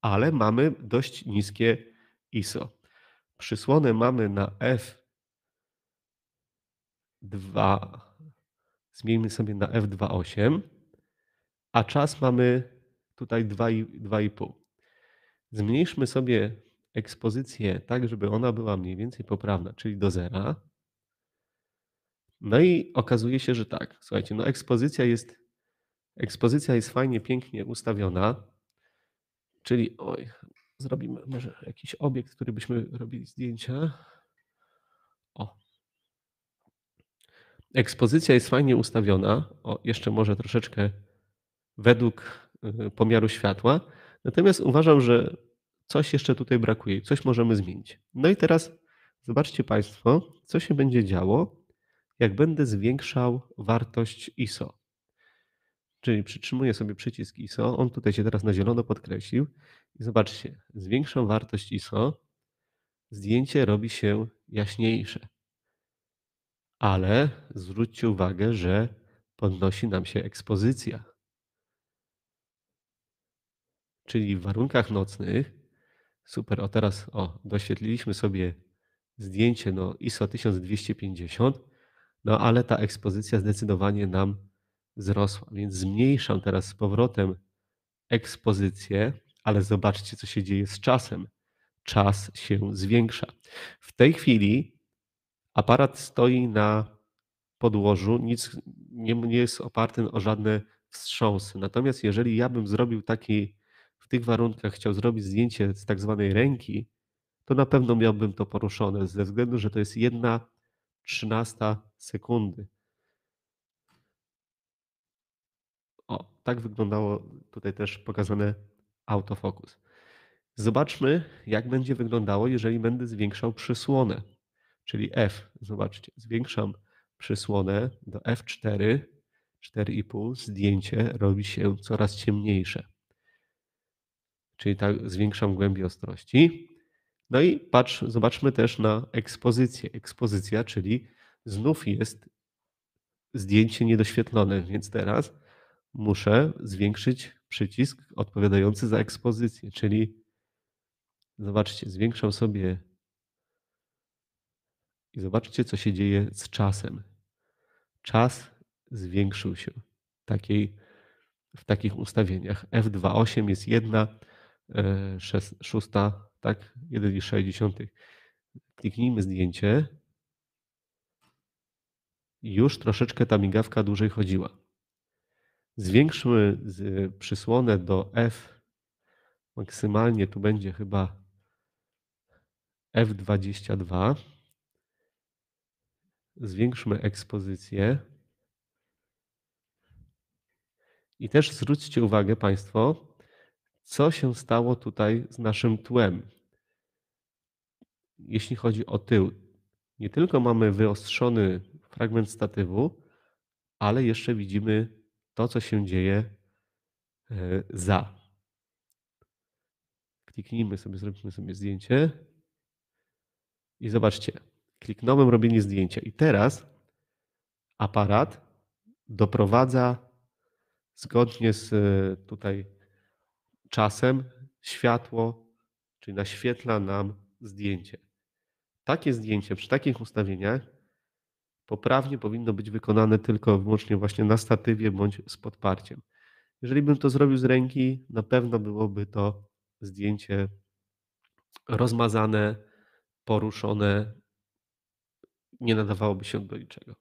ale mamy dość niskie ISO. Przysłonę mamy na F2, zmieńmy sobie na F2.8, a czas mamy tutaj 2,5. Zmniejszmy sobie ekspozycję tak, żeby ona była mniej więcej poprawna, czyli do zera. No i okazuje się, że tak, słuchajcie, no ekspozycja jest, ekspozycja jest fajnie, pięknie ustawiona, czyli oj, zrobimy może jakiś obiekt, który byśmy robili zdjęcia. O. Ekspozycja jest fajnie ustawiona, o, jeszcze może troszeczkę według y, pomiaru światła. Natomiast uważam, że coś jeszcze tutaj brakuje, coś możemy zmienić. No i teraz zobaczcie Państwo, co się będzie działo, jak będę zwiększał wartość ISO. Czyli przytrzymuję sobie przycisk ISO, on tutaj się teraz na zielono podkreślił i zobaczcie, zwiększam wartość ISO, zdjęcie robi się jaśniejsze. Ale zwróćcie uwagę, że podnosi nam się ekspozycja. Czyli w warunkach nocnych Super, o teraz o, doświetliliśmy sobie zdjęcie no ISO 1250, no ale ta ekspozycja zdecydowanie nam wzrosła, więc zmniejszam teraz z powrotem ekspozycję, ale zobaczcie, co się dzieje z czasem. Czas się zwiększa. W tej chwili aparat stoi na podłożu, nic nie, nie jest oparty o żadne wstrząsy. Natomiast jeżeli ja bym zrobił taki w tych warunkach chciał zrobić zdjęcie z tak zwanej ręki, to na pewno miałbym to poruszone, ze względu, że to jest jedna trzynasta sekundy. O, tak wyglądało tutaj też pokazane autofokus. Zobaczmy, jak będzie wyglądało, jeżeli będę zwiększał przysłonę, czyli F. Zobaczcie, zwiększam przysłonę do F4, 4,5, zdjęcie robi się coraz ciemniejsze czyli tak zwiększam głębi ostrości. No i patrz, zobaczmy też na ekspozycję. Ekspozycja, czyli znów jest zdjęcie niedoświetlone, więc teraz muszę zwiększyć przycisk odpowiadający za ekspozycję, czyli zobaczcie, zwiększam sobie i zobaczcie, co się dzieje z czasem. Czas zwiększył się takiej, w takich ustawieniach. F2.8 jest jedna 6, e, tak? 1,6. Kliknijmy zdjęcie. Już troszeczkę ta migawka dłużej chodziła. Zwiększmy przysłonę do F. Maksymalnie tu będzie chyba F22. Zwiększmy ekspozycję. I też zwróćcie uwagę Państwo, co się stało tutaj z naszym tłem. Jeśli chodzi o tył, nie tylko mamy wyostrzony fragment statywu, ale jeszcze widzimy to, co się dzieje e, za. Kliknijmy sobie, zrobimy sobie zdjęcie. I zobaczcie, kliknąłem robienie zdjęcia. I teraz aparat doprowadza zgodnie z e, tutaj czasem światło, czyli naświetla nam zdjęcie. Takie zdjęcie przy takich ustawieniach poprawnie powinno być wykonane tylko wyłącznie właśnie na statywie bądź z podparciem. Jeżeli bym to zrobił z ręki, na pewno byłoby to zdjęcie rozmazane, poruszone, nie nadawałoby się do niczego.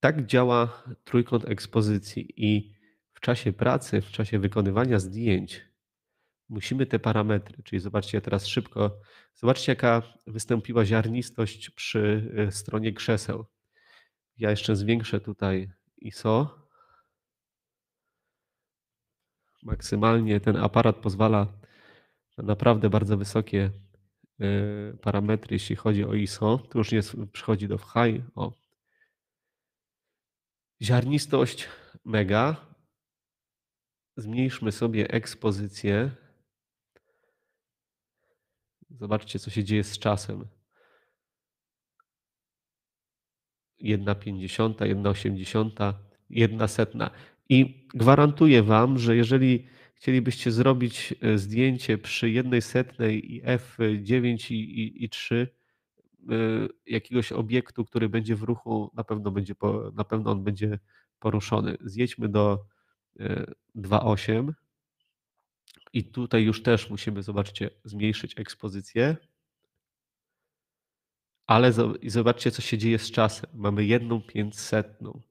Tak działa trójkąt ekspozycji i w czasie pracy, w czasie wykonywania zdjęć musimy te parametry, czyli zobaczcie teraz szybko, zobaczcie jaka wystąpiła ziarnistość przy y, stronie krzeseł. Ja jeszcze zwiększę tutaj ISO. Maksymalnie ten aparat pozwala na naprawdę bardzo wysokie y, parametry, jeśli chodzi o ISO. Tu już nie przychodzi do high. O. Ziarnistość mega, zmniejszmy sobie ekspozycję. Zobaczcie, co się dzieje z czasem. 1,50, 1,80, 1 setna. I gwarantuję Wam, że jeżeli chcielibyście zrobić e, zdjęcie przy jednej setnej i f9 i, i, i 3 e, jakiegoś obiektu, który będzie w ruchu, na pewno, będzie, na pewno on będzie poruszony. Zjedźmy do 2,8 e, i tutaj już też musimy, zobaczcie, zmniejszyć ekspozycję. Ale zobaczcie, co się dzieje z czasem. Mamy jedną pięćsetną.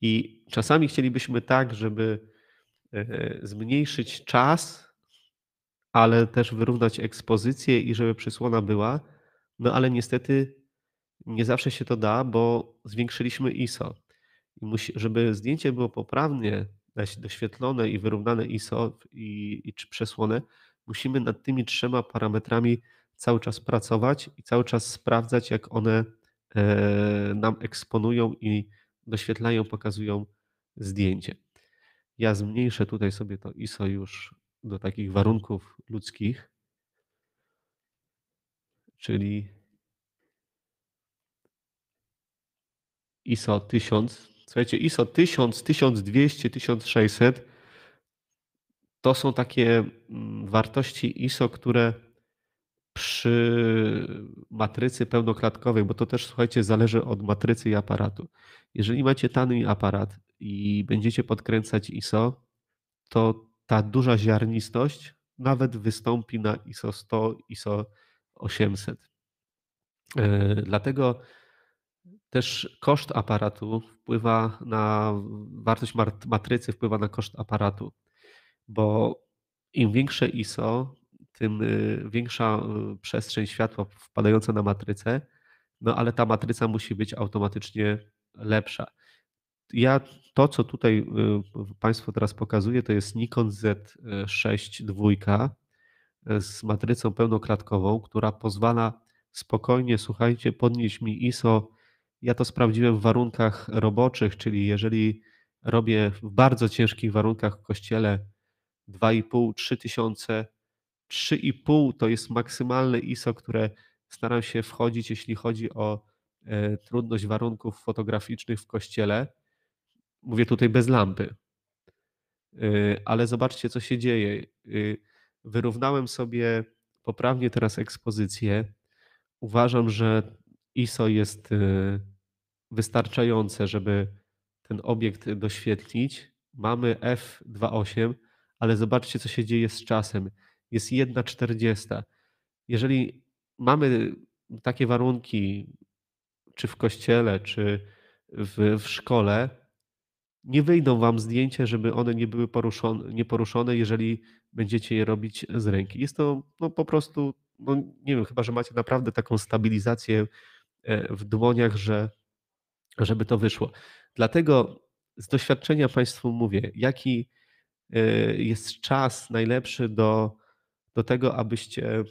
I czasami chcielibyśmy tak, żeby e, e, zmniejszyć czas, ale też wyrównać ekspozycję i żeby przysłona była. No ale niestety nie zawsze się to da, bo zwiększyliśmy ISO. żeby zdjęcie było poprawnie doświetlone i wyrównane ISO i, i czy przesłone, musimy nad tymi trzema parametrami cały czas pracować i cały czas sprawdzać, jak one e, nam eksponują i doświetlają, pokazują zdjęcie. Ja zmniejszę tutaj sobie to ISO już do takich warunków ludzkich, czyli ISO 1000 Słuchajcie, ISO 1000, 1200, 1600 to są takie mm, wartości ISO, które przy matrycy pełnoklatkowej, bo to też słuchajcie zależy od matrycy i aparatu. Jeżeli macie tany aparat i będziecie podkręcać ISO, to ta duża ziarnistość nawet wystąpi na ISO 100, ISO 800. E, dlatego też koszt aparatu wpływa na wartość matrycy, wpływa na koszt aparatu, bo im większe ISO, tym y, większa y, przestrzeń światła wpadająca na matrycę, no ale ta matryca musi być automatycznie lepsza. Ja to, co tutaj y, Państwu teraz pokazuję, to jest Nikon Z6 dwójka z matrycą pełnokratkową, która pozwala spokojnie, słuchajcie, podnieść mi ISO ja to sprawdziłem w warunkach roboczych, czyli jeżeli robię w bardzo ciężkich warunkach w kościele 2,5-3 tysiące, 3,5 to jest maksymalne ISO, które staram się wchodzić, jeśli chodzi o e, trudność warunków fotograficznych w kościele. Mówię tutaj bez lampy. E, ale zobaczcie, co się dzieje. E, wyrównałem sobie poprawnie teraz ekspozycję. Uważam, że ISO jest y, wystarczające, żeby ten obiekt doświetlić. Mamy F28, ale zobaczcie, co się dzieje z czasem. Jest 1,40. Jeżeli mamy takie warunki, czy w kościele, czy w, w szkole, nie wyjdą wam zdjęcia, żeby one nie były poruszone, nieporuszone, jeżeli będziecie je robić z ręki. Jest to no, po prostu, no, nie wiem, chyba że macie naprawdę taką stabilizację E, w dłoniach, że, żeby to wyszło. Dlatego z doświadczenia Państwu mówię, jaki e, jest czas najlepszy do, do tego, abyście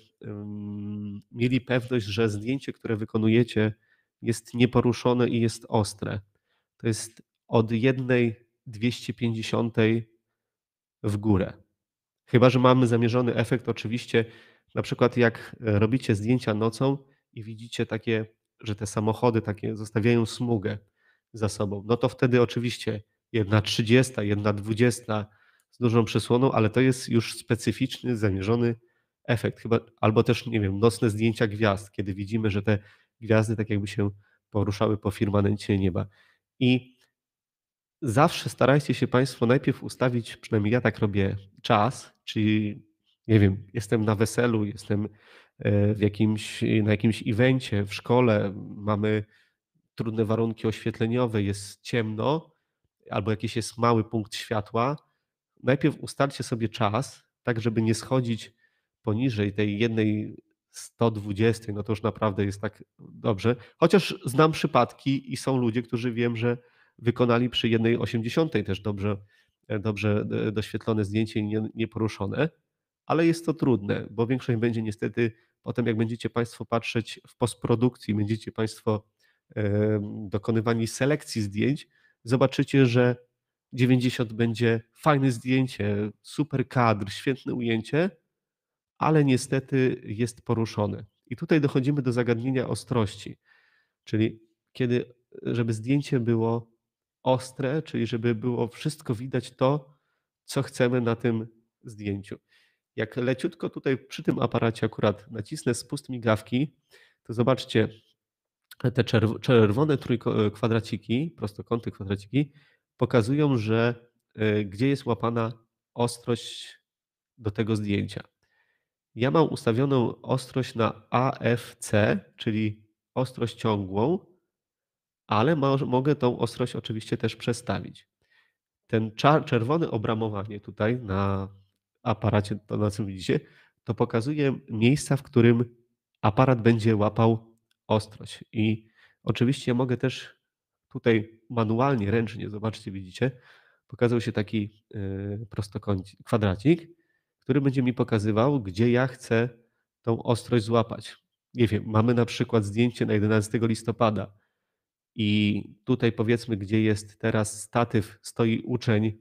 mieli pewność, że zdjęcie, które wykonujecie, jest nieporuszone i jest ostre. To jest od jednej w górę. Chyba, że mamy zamierzony efekt, oczywiście, na przykład jak e, robicie zdjęcia nocą i widzicie takie że te samochody takie zostawiają smugę za sobą, no to wtedy oczywiście jedna trzydziesta, jedna dwudziesta z dużą przysłoną, ale to jest już specyficzny, zamierzony efekt. Chyba, albo też, nie wiem, nocne zdjęcia gwiazd, kiedy widzimy, że te gwiazdy tak jakby się poruszały po firmamencie nieba. I zawsze starajcie się Państwo najpierw ustawić, przynajmniej ja tak robię, czas, czyli nie wiem, jestem na weselu, jestem E, w jakimś, na jakimś evencie w szkole, mamy trudne warunki oświetleniowe, jest ciemno, albo jakiś jest mały punkt światła, najpierw ustalcie sobie czas, tak żeby nie schodzić poniżej tej jednej 120, no to już naprawdę jest tak dobrze. Chociaż znam przypadki i są ludzie, którzy wiem, że wykonali przy jednej 80 też dobrze, e, dobrze e, doświetlone zdjęcie i nieporuszone, ale jest to trudne, bo większość będzie niestety o tym jak będziecie Państwo patrzeć w postprodukcji, będziecie Państwo dokonywani selekcji zdjęć, zobaczycie, że 90 będzie fajne zdjęcie, super kadr, świetne ujęcie, ale niestety jest poruszone. I tutaj dochodzimy do zagadnienia ostrości, czyli kiedy, żeby zdjęcie było ostre, czyli żeby było wszystko widać to, co chcemy na tym zdjęciu. Jak leciutko tutaj przy tym aparacie akurat nacisnę spust migawki, to zobaczcie, te czerwone e, kwadraciki, prostokąty kwadraciki, pokazują, że e, gdzie jest łapana ostrość do tego zdjęcia. Ja mam ustawioną ostrość na AFC, czyli ostrość ciągłą, ale mogę tą ostrość oczywiście też przestawić. Ten czerwony obramowanie tutaj na aparacie to na co widzicie, to pokazuje miejsca, w którym aparat będzie łapał ostrość. I oczywiście mogę też tutaj manualnie, ręcznie, zobaczcie, widzicie, pokazał się taki e, prostokąt, kwadracik, który będzie mi pokazywał, gdzie ja chcę tą ostrość złapać. Nie wiem, mamy na przykład zdjęcie na 11 listopada i tutaj powiedzmy, gdzie jest teraz statyw, stoi uczeń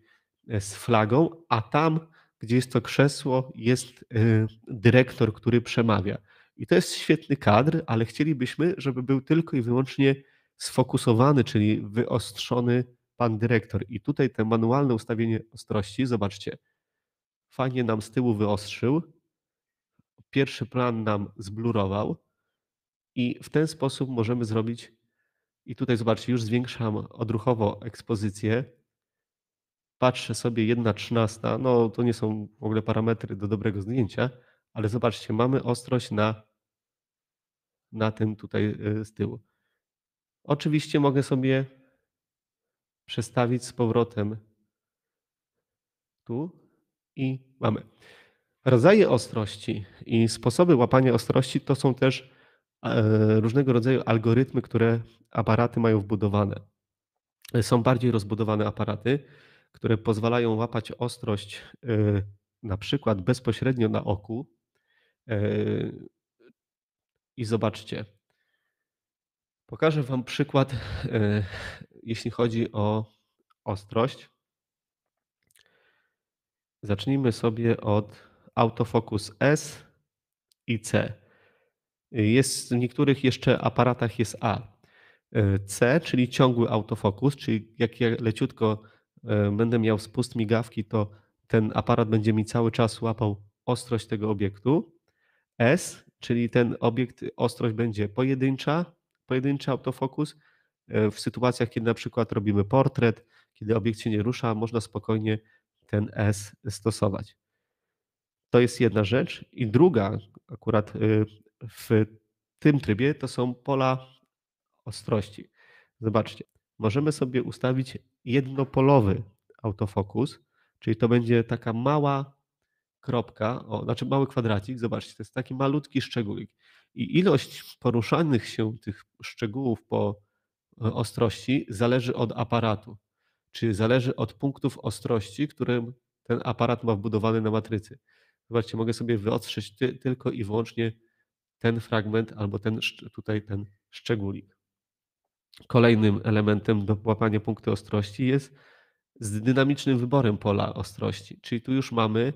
e, z flagą, a tam gdzie jest to krzesło, jest y, dyrektor, który przemawia. I to jest świetny kadr, ale chcielibyśmy, żeby był tylko i wyłącznie sfokusowany, czyli wyostrzony pan dyrektor. I tutaj to manualne ustawienie ostrości, zobaczcie, fajnie nam z tyłu wyostrzył, pierwszy plan nam zblurował i w ten sposób możemy zrobić, i tutaj zobaczcie, już zwiększam odruchowo ekspozycję, patrzę sobie 1,13, no to nie są w ogóle parametry do dobrego zdjęcia, ale zobaczcie, mamy ostrość na, na tym tutaj y, z tyłu. Oczywiście mogę sobie przestawić z powrotem tu i mamy. Rodzaje ostrości i sposoby łapania ostrości to są też e, różnego rodzaju algorytmy, które aparaty mają wbudowane. Są bardziej rozbudowane aparaty które pozwalają łapać ostrość y, na przykład bezpośrednio na oku. Y, I zobaczcie. Pokażę Wam przykład, y, jeśli chodzi o ostrość. Zacznijmy sobie od autofokus S i C. Jest, w niektórych jeszcze aparatach jest A. C, czyli ciągły autofokus, czyli jak ja leciutko E, będę miał spust migawki, to ten aparat będzie mi cały czas łapał ostrość tego obiektu. S, czyli ten obiekt, ostrość będzie pojedyncza, pojedynczy autofokus. E, w sytuacjach, kiedy na przykład robimy portret, kiedy obiekt się nie rusza, można spokojnie ten S stosować. To jest jedna rzecz. I druga, akurat e, w tym trybie, to są pola ostrości. Zobaczcie możemy sobie ustawić jednopolowy autofokus, czyli to będzie taka mała kropka, o, znaczy mały kwadracik, zobaczcie, to jest taki malutki szczególik. I ilość poruszanych się tych szczegółów po e, ostrości zależy od aparatu, czyli zależy od punktów ostrości, którym ten aparat ma wbudowany na matrycy. Zobaczcie, mogę sobie wyostrzyć ty, tylko i wyłącznie ten fragment albo ten tutaj ten szczególik. Kolejnym elementem do łapania punktu ostrości jest z dynamicznym wyborem pola ostrości. Czyli tu już mamy,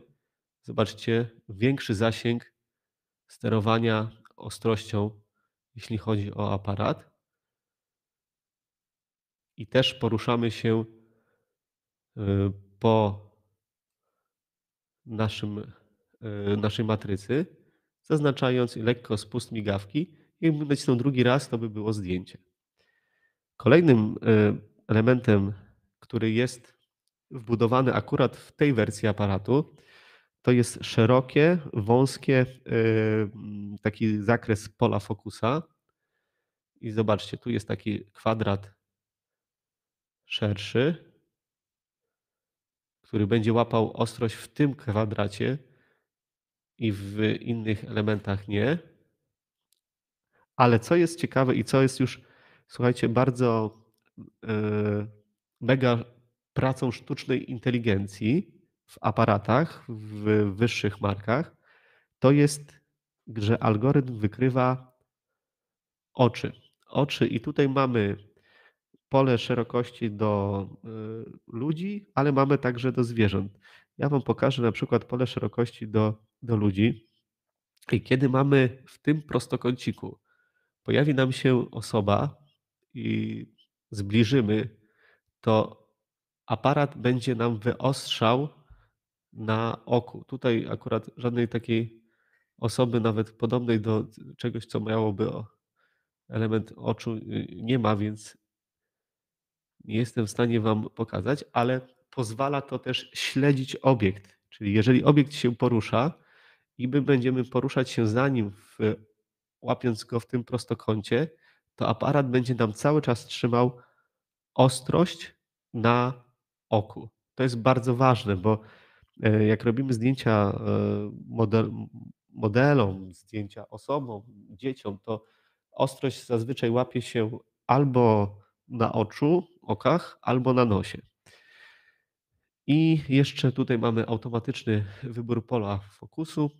zobaczcie, większy zasięg sterowania ostrością, jeśli chodzi o aparat. I też poruszamy się y, po naszym, y, naszej matrycy, zaznaczając lekko spust migawki. Jakby nacisnął drugi raz, to by było zdjęcie. Kolejnym y, elementem, który jest wbudowany akurat w tej wersji aparatu, to jest szerokie, wąskie, y, taki zakres pola fokusa. I zobaczcie, tu jest taki kwadrat szerszy, który będzie łapał ostrość w tym kwadracie i w innych elementach nie. Ale co jest ciekawe i co jest już słuchajcie, bardzo e, mega pracą sztucznej inteligencji w aparatach, w wyższych markach, to jest, że algorytm wykrywa oczy. Oczy i tutaj mamy pole szerokości do e, ludzi, ale mamy także do zwierząt. Ja Wam pokażę na przykład pole szerokości do, do ludzi. I kiedy mamy w tym prostokąciku, pojawi nam się osoba, i zbliżymy, to aparat będzie nam wyostrzał na oku. Tutaj akurat żadnej takiej osoby, nawet podobnej do czegoś, co miałoby element oczu, y, nie ma, więc nie jestem w stanie Wam pokazać, ale pozwala to też śledzić obiekt. Czyli jeżeli obiekt się porusza i my będziemy poruszać się za nim, w, łapiąc go w tym prostokącie, to aparat będzie nam cały czas trzymał ostrość na oku. To jest bardzo ważne, bo e, jak robimy zdjęcia e, model, modelom, zdjęcia osobom, dzieciom, to ostrość zazwyczaj łapie się albo na oczu, okach, albo na nosie. I jeszcze tutaj mamy automatyczny wybór pola fokusu,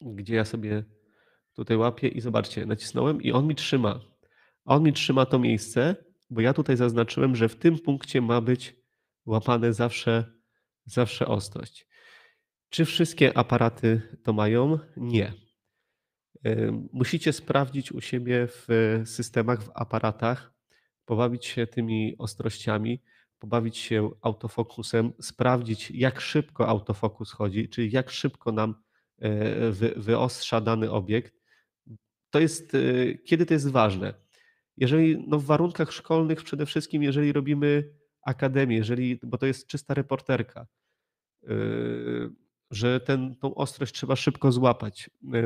gdzie ja sobie tutaj łapię i zobaczcie, nacisnąłem i on mi trzyma. On mi trzyma to miejsce, bo ja tutaj zaznaczyłem, że w tym punkcie ma być łapane zawsze, zawsze ostrość. Czy wszystkie aparaty to mają? Nie. Musicie sprawdzić u siebie w systemach, w aparatach, pobawić się tymi ostrościami, pobawić się autofokusem, sprawdzić, jak szybko autofokus chodzi, czyli jak szybko nam e, wyostrza dany obiekt to jest, y, kiedy to jest ważne? Jeżeli no w warunkach szkolnych przede wszystkim, jeżeli robimy akademię, jeżeli, bo to jest czysta reporterka, y, że ten, tą ostrość trzeba szybko złapać, y,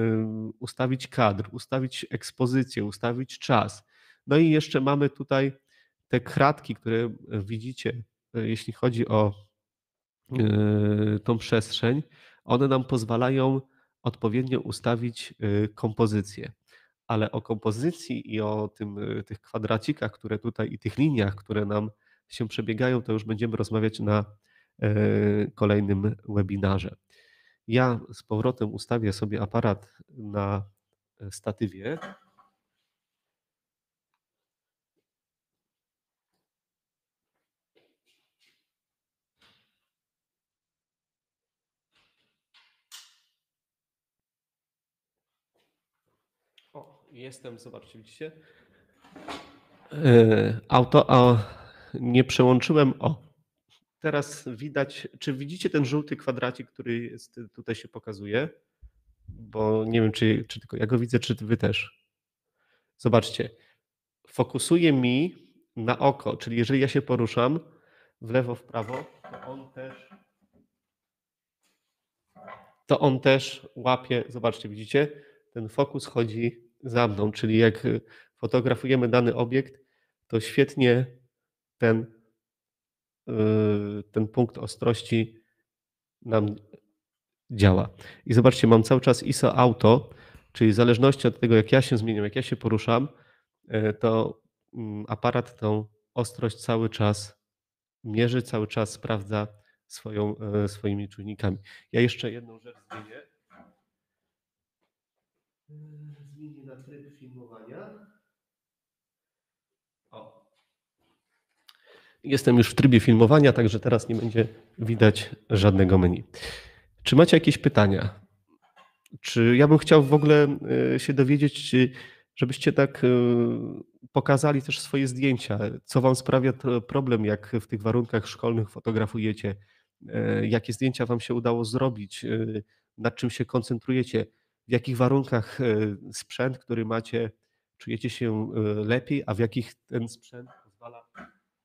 ustawić kadr, ustawić ekspozycję, ustawić czas. No i jeszcze mamy tutaj te kratki, które widzicie, jeśli chodzi o tą przestrzeń, one nam pozwalają odpowiednio ustawić kompozycję ale o kompozycji i o tym, y, tych kwadracikach, które tutaj i tych liniach, które nam się przebiegają, to już będziemy rozmawiać na e, kolejnym webinarze. Ja z powrotem ustawię sobie aparat na statywie. Jestem, zobaczcie, widzicie? E, auto, a nie przełączyłem, o. Teraz widać, czy widzicie ten żółty kwadracik, który jest, tutaj się pokazuje? Bo nie wiem, czy, czy tylko ja go widzę, czy wy też. Zobaczcie, fokusuje mi na oko, czyli jeżeli ja się poruszam w lewo, w prawo, to on też to on też łapie, zobaczcie, widzicie, ten fokus chodzi za mną, czyli jak y, fotografujemy dany obiekt, to świetnie ten, y, ten punkt ostrości nam działa. I zobaczcie, mam cały czas ISO auto, czyli w zależności od tego, jak ja się zmieniam, jak ja się poruszam, y, to mm, aparat tą ostrość cały czas mierzy, cały czas sprawdza swoją, swoimi czujnikami. Ja jeszcze jedną rzecz zmienię zmieni na tryb filmowania. O. Jestem już w trybie filmowania, także teraz nie będzie widać żadnego menu. Czy macie jakieś pytania? Czy ja bym chciał w ogóle e, się dowiedzieć, żebyście tak e, pokazali też swoje zdjęcia, co wam sprawia problem, jak w tych warunkach szkolnych fotografujecie, e, jakie zdjęcia wam się udało zrobić, nad czym się koncentrujecie w jakich warunkach e, sprzęt, który macie, czujecie się e, lepiej, a w jakich ten sprzęt pozwala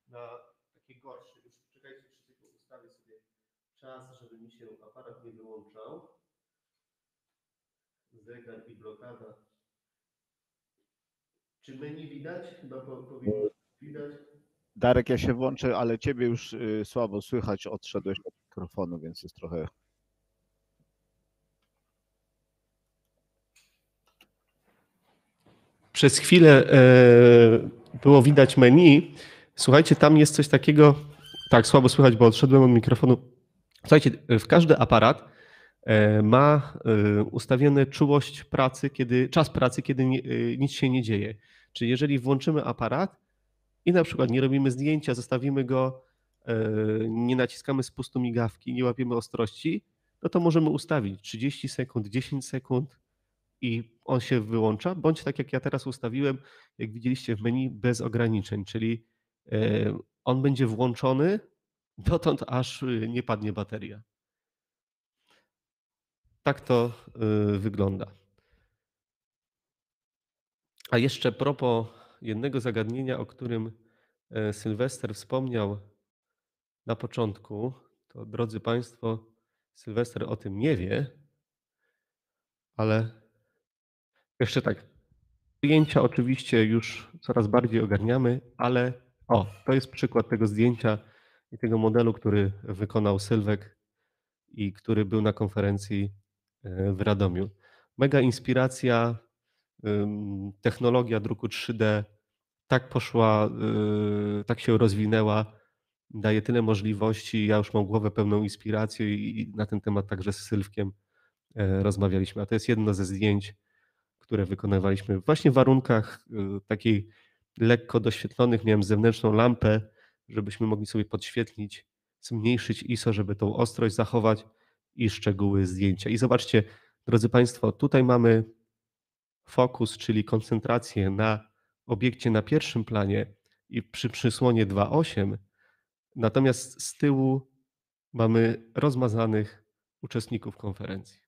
na taki gorszy. Już czekajcie, tylko ustawię sobie czas, żeby mi się aparat nie wyłączał. Zegar i blokada. Czy menu widać? No, powinno mm. widać. Darek, ja się włączę, ale ciebie już y, słabo słychać, odszedłeś od mikrofonu, więc jest trochę przez chwilę e, było widać menu. Słuchajcie, tam jest coś takiego. Tak, słabo słychać, bo odszedłem od mikrofonu. Słuchajcie, w każdy aparat e, ma e, ustawione czułość pracy, kiedy, czas pracy, kiedy nic się nie dzieje. Czyli jeżeli włączymy aparat i na przykład nie robimy zdjęcia, zostawimy go, nie naciskamy spustu migawki, nie łapiemy ostrości, no to możemy ustawić 30 sekund, 10 sekund i on się wyłącza, bądź tak jak ja teraz ustawiłem, jak widzieliście w menu, bez ograniczeń, czyli e, on będzie włączony dotąd, aż y, nie padnie bateria. Tak to y, wygląda. A jeszcze propos jednego zagadnienia, o którym e, Sylwester wspomniał na początku, to drodzy Państwo, Sylwester o tym nie wie, ale jeszcze tak. Zdjęcia oczywiście już coraz bardziej ogarniamy, ale o, to jest przykład tego zdjęcia i tego modelu, który wykonał Sylwek i który był na konferencji e, w Radomiu. Mega inspiracja, technologia druku 3D tak poszła, e, tak się rozwinęła, daje tyle możliwości. Ja już mam głowę pełną inspiracji i na ten temat także z Sylwkiem e, rozmawialiśmy. A to jest jedno ze zdjęć które wykonywaliśmy właśnie w warunkach y, takich lekko doświetlonych. Miałem zewnętrzną lampę, żebyśmy mogli sobie podświetlić, zmniejszyć ISO, żeby tą ostrość zachować i szczegóły zdjęcia. I zobaczcie, drodzy Państwo, tutaj mamy fokus, czyli koncentrację na obiekcie na pierwszym planie i przy przysłonie 2.8, natomiast z tyłu mamy rozmazanych uczestników konferencji.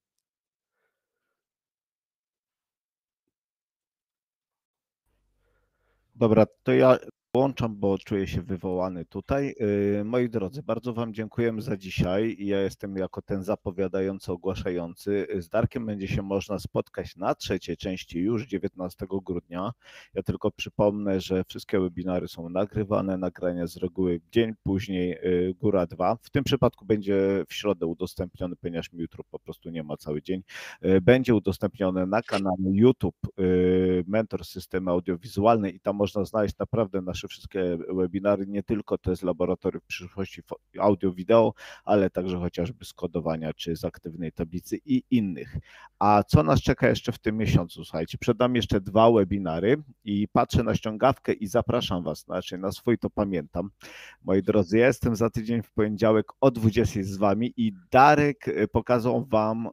dobra, to ja odłączam, bo czuję się wywołany tutaj. Y, moi drodzy, bardzo Wam dziękujemy za dzisiaj. Ja jestem jako ten zapowiadający, ogłaszający. Z Darkiem będzie się można spotkać na trzeciej części już 19 grudnia. Ja tylko przypomnę, że wszystkie webinary są nagrywane, nagrania z reguły dzień później, y, góra 2. W tym przypadku będzie w środę udostępniony, ponieważ mi jutro po prostu nie ma cały dzień. Y, będzie udostępniony na kanale YouTube Mentor Systemy Audiowizualne i tam można znaleźć naprawdę nasze wszystkie webinary, nie tylko te z laboratoriów przyszłości audio-wideo, ale także chociażby z kodowania czy z aktywnej tablicy i innych. A co nas czeka jeszcze w tym miesiącu? Słuchajcie, przedam jeszcze dwa webinary i patrzę na ściągawkę i zapraszam Was, znaczy na swój to pamiętam. Moi drodzy, ja jestem za tydzień w poniedziałek o 20 z Wami i Darek e, pokazał Wam, e,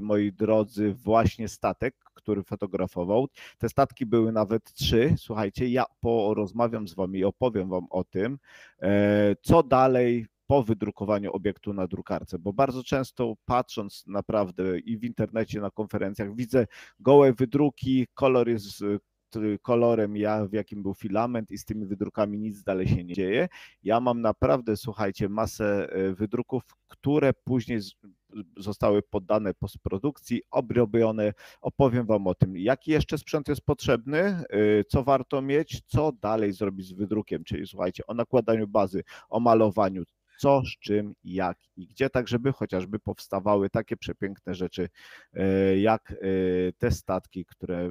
moi drodzy, właśnie statek, który fotografował. Te statki były nawet trzy. Słuchajcie, ja porozmawiam z wami, opowiem wam o tym, e, co dalej po wydrukowaniu obiektu na drukarce, bo bardzo często patrząc naprawdę i w internecie, na konferencjach, widzę gołe wydruki, kolor jest kolorem, ja, w jakim był filament i z tymi wydrukami nic dalej się nie dzieje. Ja mam naprawdę, słuchajcie, masę e, wydruków, które później zostały poddane postprodukcji, obrobione. Opowiem Wam o tym, jaki jeszcze sprzęt jest potrzebny, e, co warto mieć, co dalej zrobić z wydrukiem, czyli słuchajcie, o nakładaniu bazy, o malowaniu, co, z czym, jak i gdzie, tak żeby chociażby powstawały takie przepiękne rzeczy, e, jak e, te statki, które e,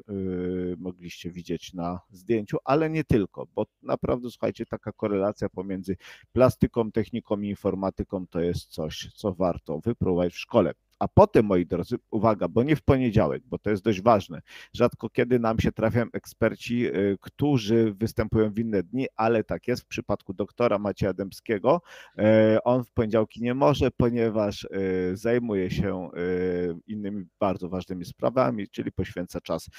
mogliście widzieć na zdjęciu, ale nie tylko, bo naprawdę słuchajcie, taka korelacja pomiędzy plastyką, techniką i informatyką to jest coś, co warto wypróbować w szkole. A potem, moi drodzy, uwaga, bo nie w poniedziałek, bo to jest dość ważne. Rzadko kiedy nam się trafiają eksperci, y, którzy występują w inne dni, ale tak jest w przypadku doktora Macieja Dębskiego. Y, on w poniedziałki nie może, ponieważ y, zajmuje się innymi bardzo ważnymi sprawami, czyli poświęca czas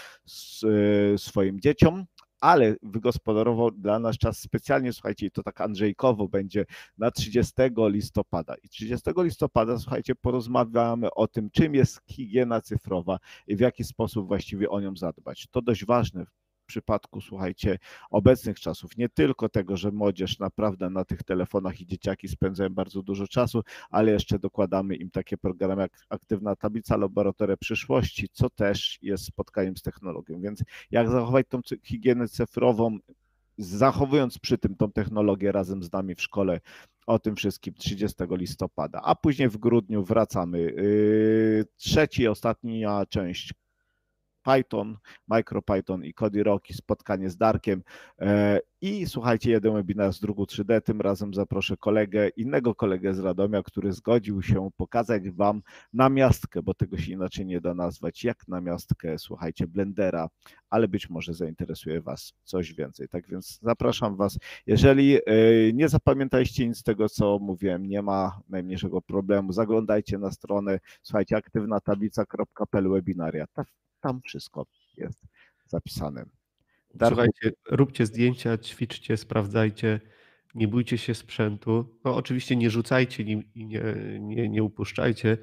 swoim dzieciom ale wygospodarował dla nas czas specjalnie, słuchajcie, to tak Andrzejkowo będzie na 30 listopada. I 30 listopada, słuchajcie, porozmawiamy o tym, czym jest higiena cyfrowa i w jaki sposób właściwie o nią zadbać. To dość ważne przypadku, słuchajcie, obecnych czasów, nie tylko tego, że młodzież naprawdę na tych telefonach i dzieciaki spędzają bardzo dużo czasu, ale jeszcze dokładamy im takie programy jak Aktywna Tablica Laboratoria Przyszłości, co też jest spotkaniem z technologią. Więc jak zachować tą higienę cyfrową, zachowując przy tym tą technologię razem z nami w szkole, o tym wszystkim 30 listopada, a później w grudniu wracamy. Yy, trzeci, ostatnia część Python, MicroPython i Cody Rocky, spotkanie z Darkiem. E, I słuchajcie, jeden webinar z drugu 3D. Tym razem zaproszę kolegę, innego kolegę z Radomia, który zgodził się pokazać Wam namiastkę, bo tego się inaczej nie da nazwać, jak namiastkę, słuchajcie, Blendera, ale być może zainteresuje Was coś więcej. Tak więc zapraszam Was. Jeżeli e, nie zapamiętaliście nic z tego, co mówiłem, nie ma najmniejszego problemu. Zaglądajcie na stronę, słuchajcie, aktywna tablica.pl webinaria. Tak tam wszystko jest zapisane. Darku. Słuchajcie, róbcie zdjęcia, ćwiczcie, sprawdzajcie, nie bójcie się sprzętu. No, oczywiście nie rzucajcie nim i nie, nie, nie upuszczajcie,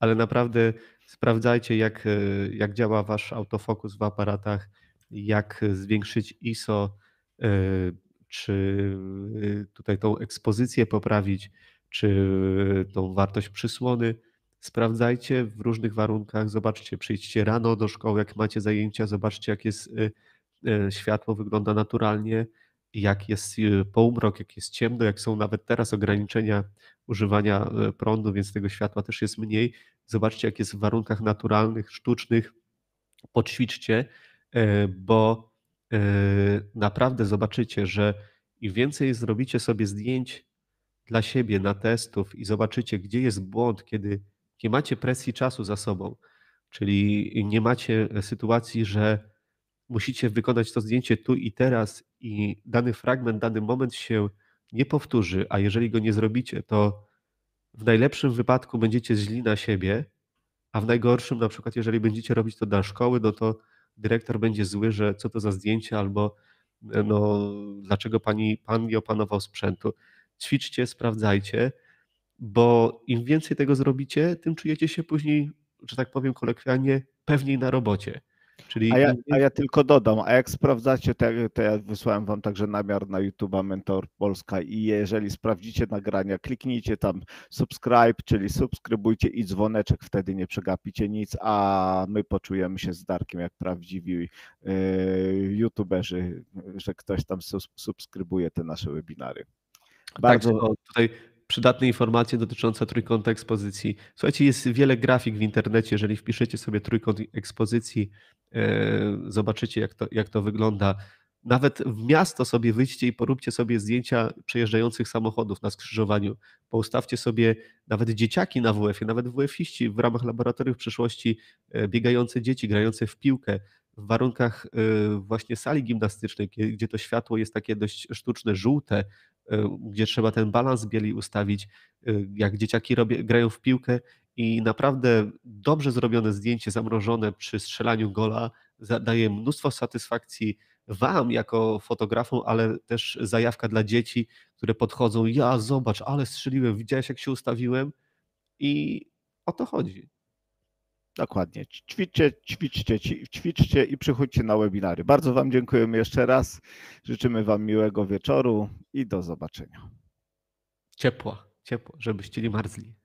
ale naprawdę sprawdzajcie, jak, jak działa wasz autofokus w aparatach, jak zwiększyć ISO, e, czy e, tutaj tą ekspozycję poprawić, czy tą wartość przysłony. Sprawdzajcie w różnych warunkach, zobaczcie, przyjdźcie rano do szkoły, jak macie zajęcia, zobaczcie, jak jest y, y, światło, wygląda naturalnie, jak jest y, półmrok, jak jest ciemno, jak są nawet teraz ograniczenia używania prądu, więc tego światła też jest mniej. Zobaczcie, jak jest w warunkach naturalnych, sztucznych, poćwiczcie, bo naprawdę zobaczycie, że im więcej zrobicie sobie zdjęć dla siebie na testów i zobaczycie, gdzie jest błąd, kiedy nie macie presji czasu za sobą, czyli nie macie sytuacji, że musicie wykonać to zdjęcie tu i teraz i dany fragment, dany moment się nie powtórzy, a jeżeli go nie zrobicie, to w najlepszym wypadku będziecie źli na siebie, a w najgorszym, na przykład, jeżeli będziecie robić to dla szkoły, no to dyrektor będzie zły, że co to za zdjęcie, albo no, dlaczego pani, pan nie opanował sprzętu. Ćwiczcie, sprawdzajcie bo im więcej tego zrobicie, tym czujecie się później, że tak powiem kolekwianie, pewniej na robocie. Czyli... A, ja, a ja tylko dodam, a jak sprawdzacie, to, to ja wysłałem wam także namiar na YouTube Mentor Polska i jeżeli sprawdzicie nagrania, kliknijcie tam subscribe, czyli subskrybujcie i dzwoneczek, wtedy nie przegapicie nic, a my poczujemy się z Darkiem jak prawdziwi yy, YouTuberzy, że ktoś tam subskrybuje te nasze webinary. Tak, Bardzo... Tak, tutaj przydatne informacje dotyczące trójkąta ekspozycji. Słuchajcie, jest wiele grafik w internecie. Jeżeli wpiszecie sobie trójkąt ekspozycji, e, zobaczycie, jak to, jak to wygląda. Nawet w miasto sobie wyjdźcie i poróbcie sobie zdjęcia przejeżdżających samochodów na skrzyżowaniu. Poustawcie sobie nawet dzieciaki na WF-ie, nawet WF-iści w ramach laboratoriów przyszłości, e, biegające dzieci, grające w piłkę w warunkach e, właśnie sali gimnastycznej, gdzie to światło jest takie dość sztuczne, żółte, Y, gdzie trzeba ten balans bieli ustawić, y, jak dzieciaki robię, grają w piłkę i naprawdę dobrze zrobione zdjęcie zamrożone przy strzelaniu gola daje mnóstwo satysfakcji wam jako fotografom, ale też zajawka dla dzieci, które podchodzą, ja zobacz, ale strzeliłem, widziałeś jak się ustawiłem i o to chodzi. Dokładnie. Ćwiczcie, ćwiczcie, ćwiczcie i przychodźcie na webinary. Bardzo Wam dziękujemy jeszcze raz. Życzymy Wam miłego wieczoru i do zobaczenia. Ciepła, ciepło, żebyście nie marzli.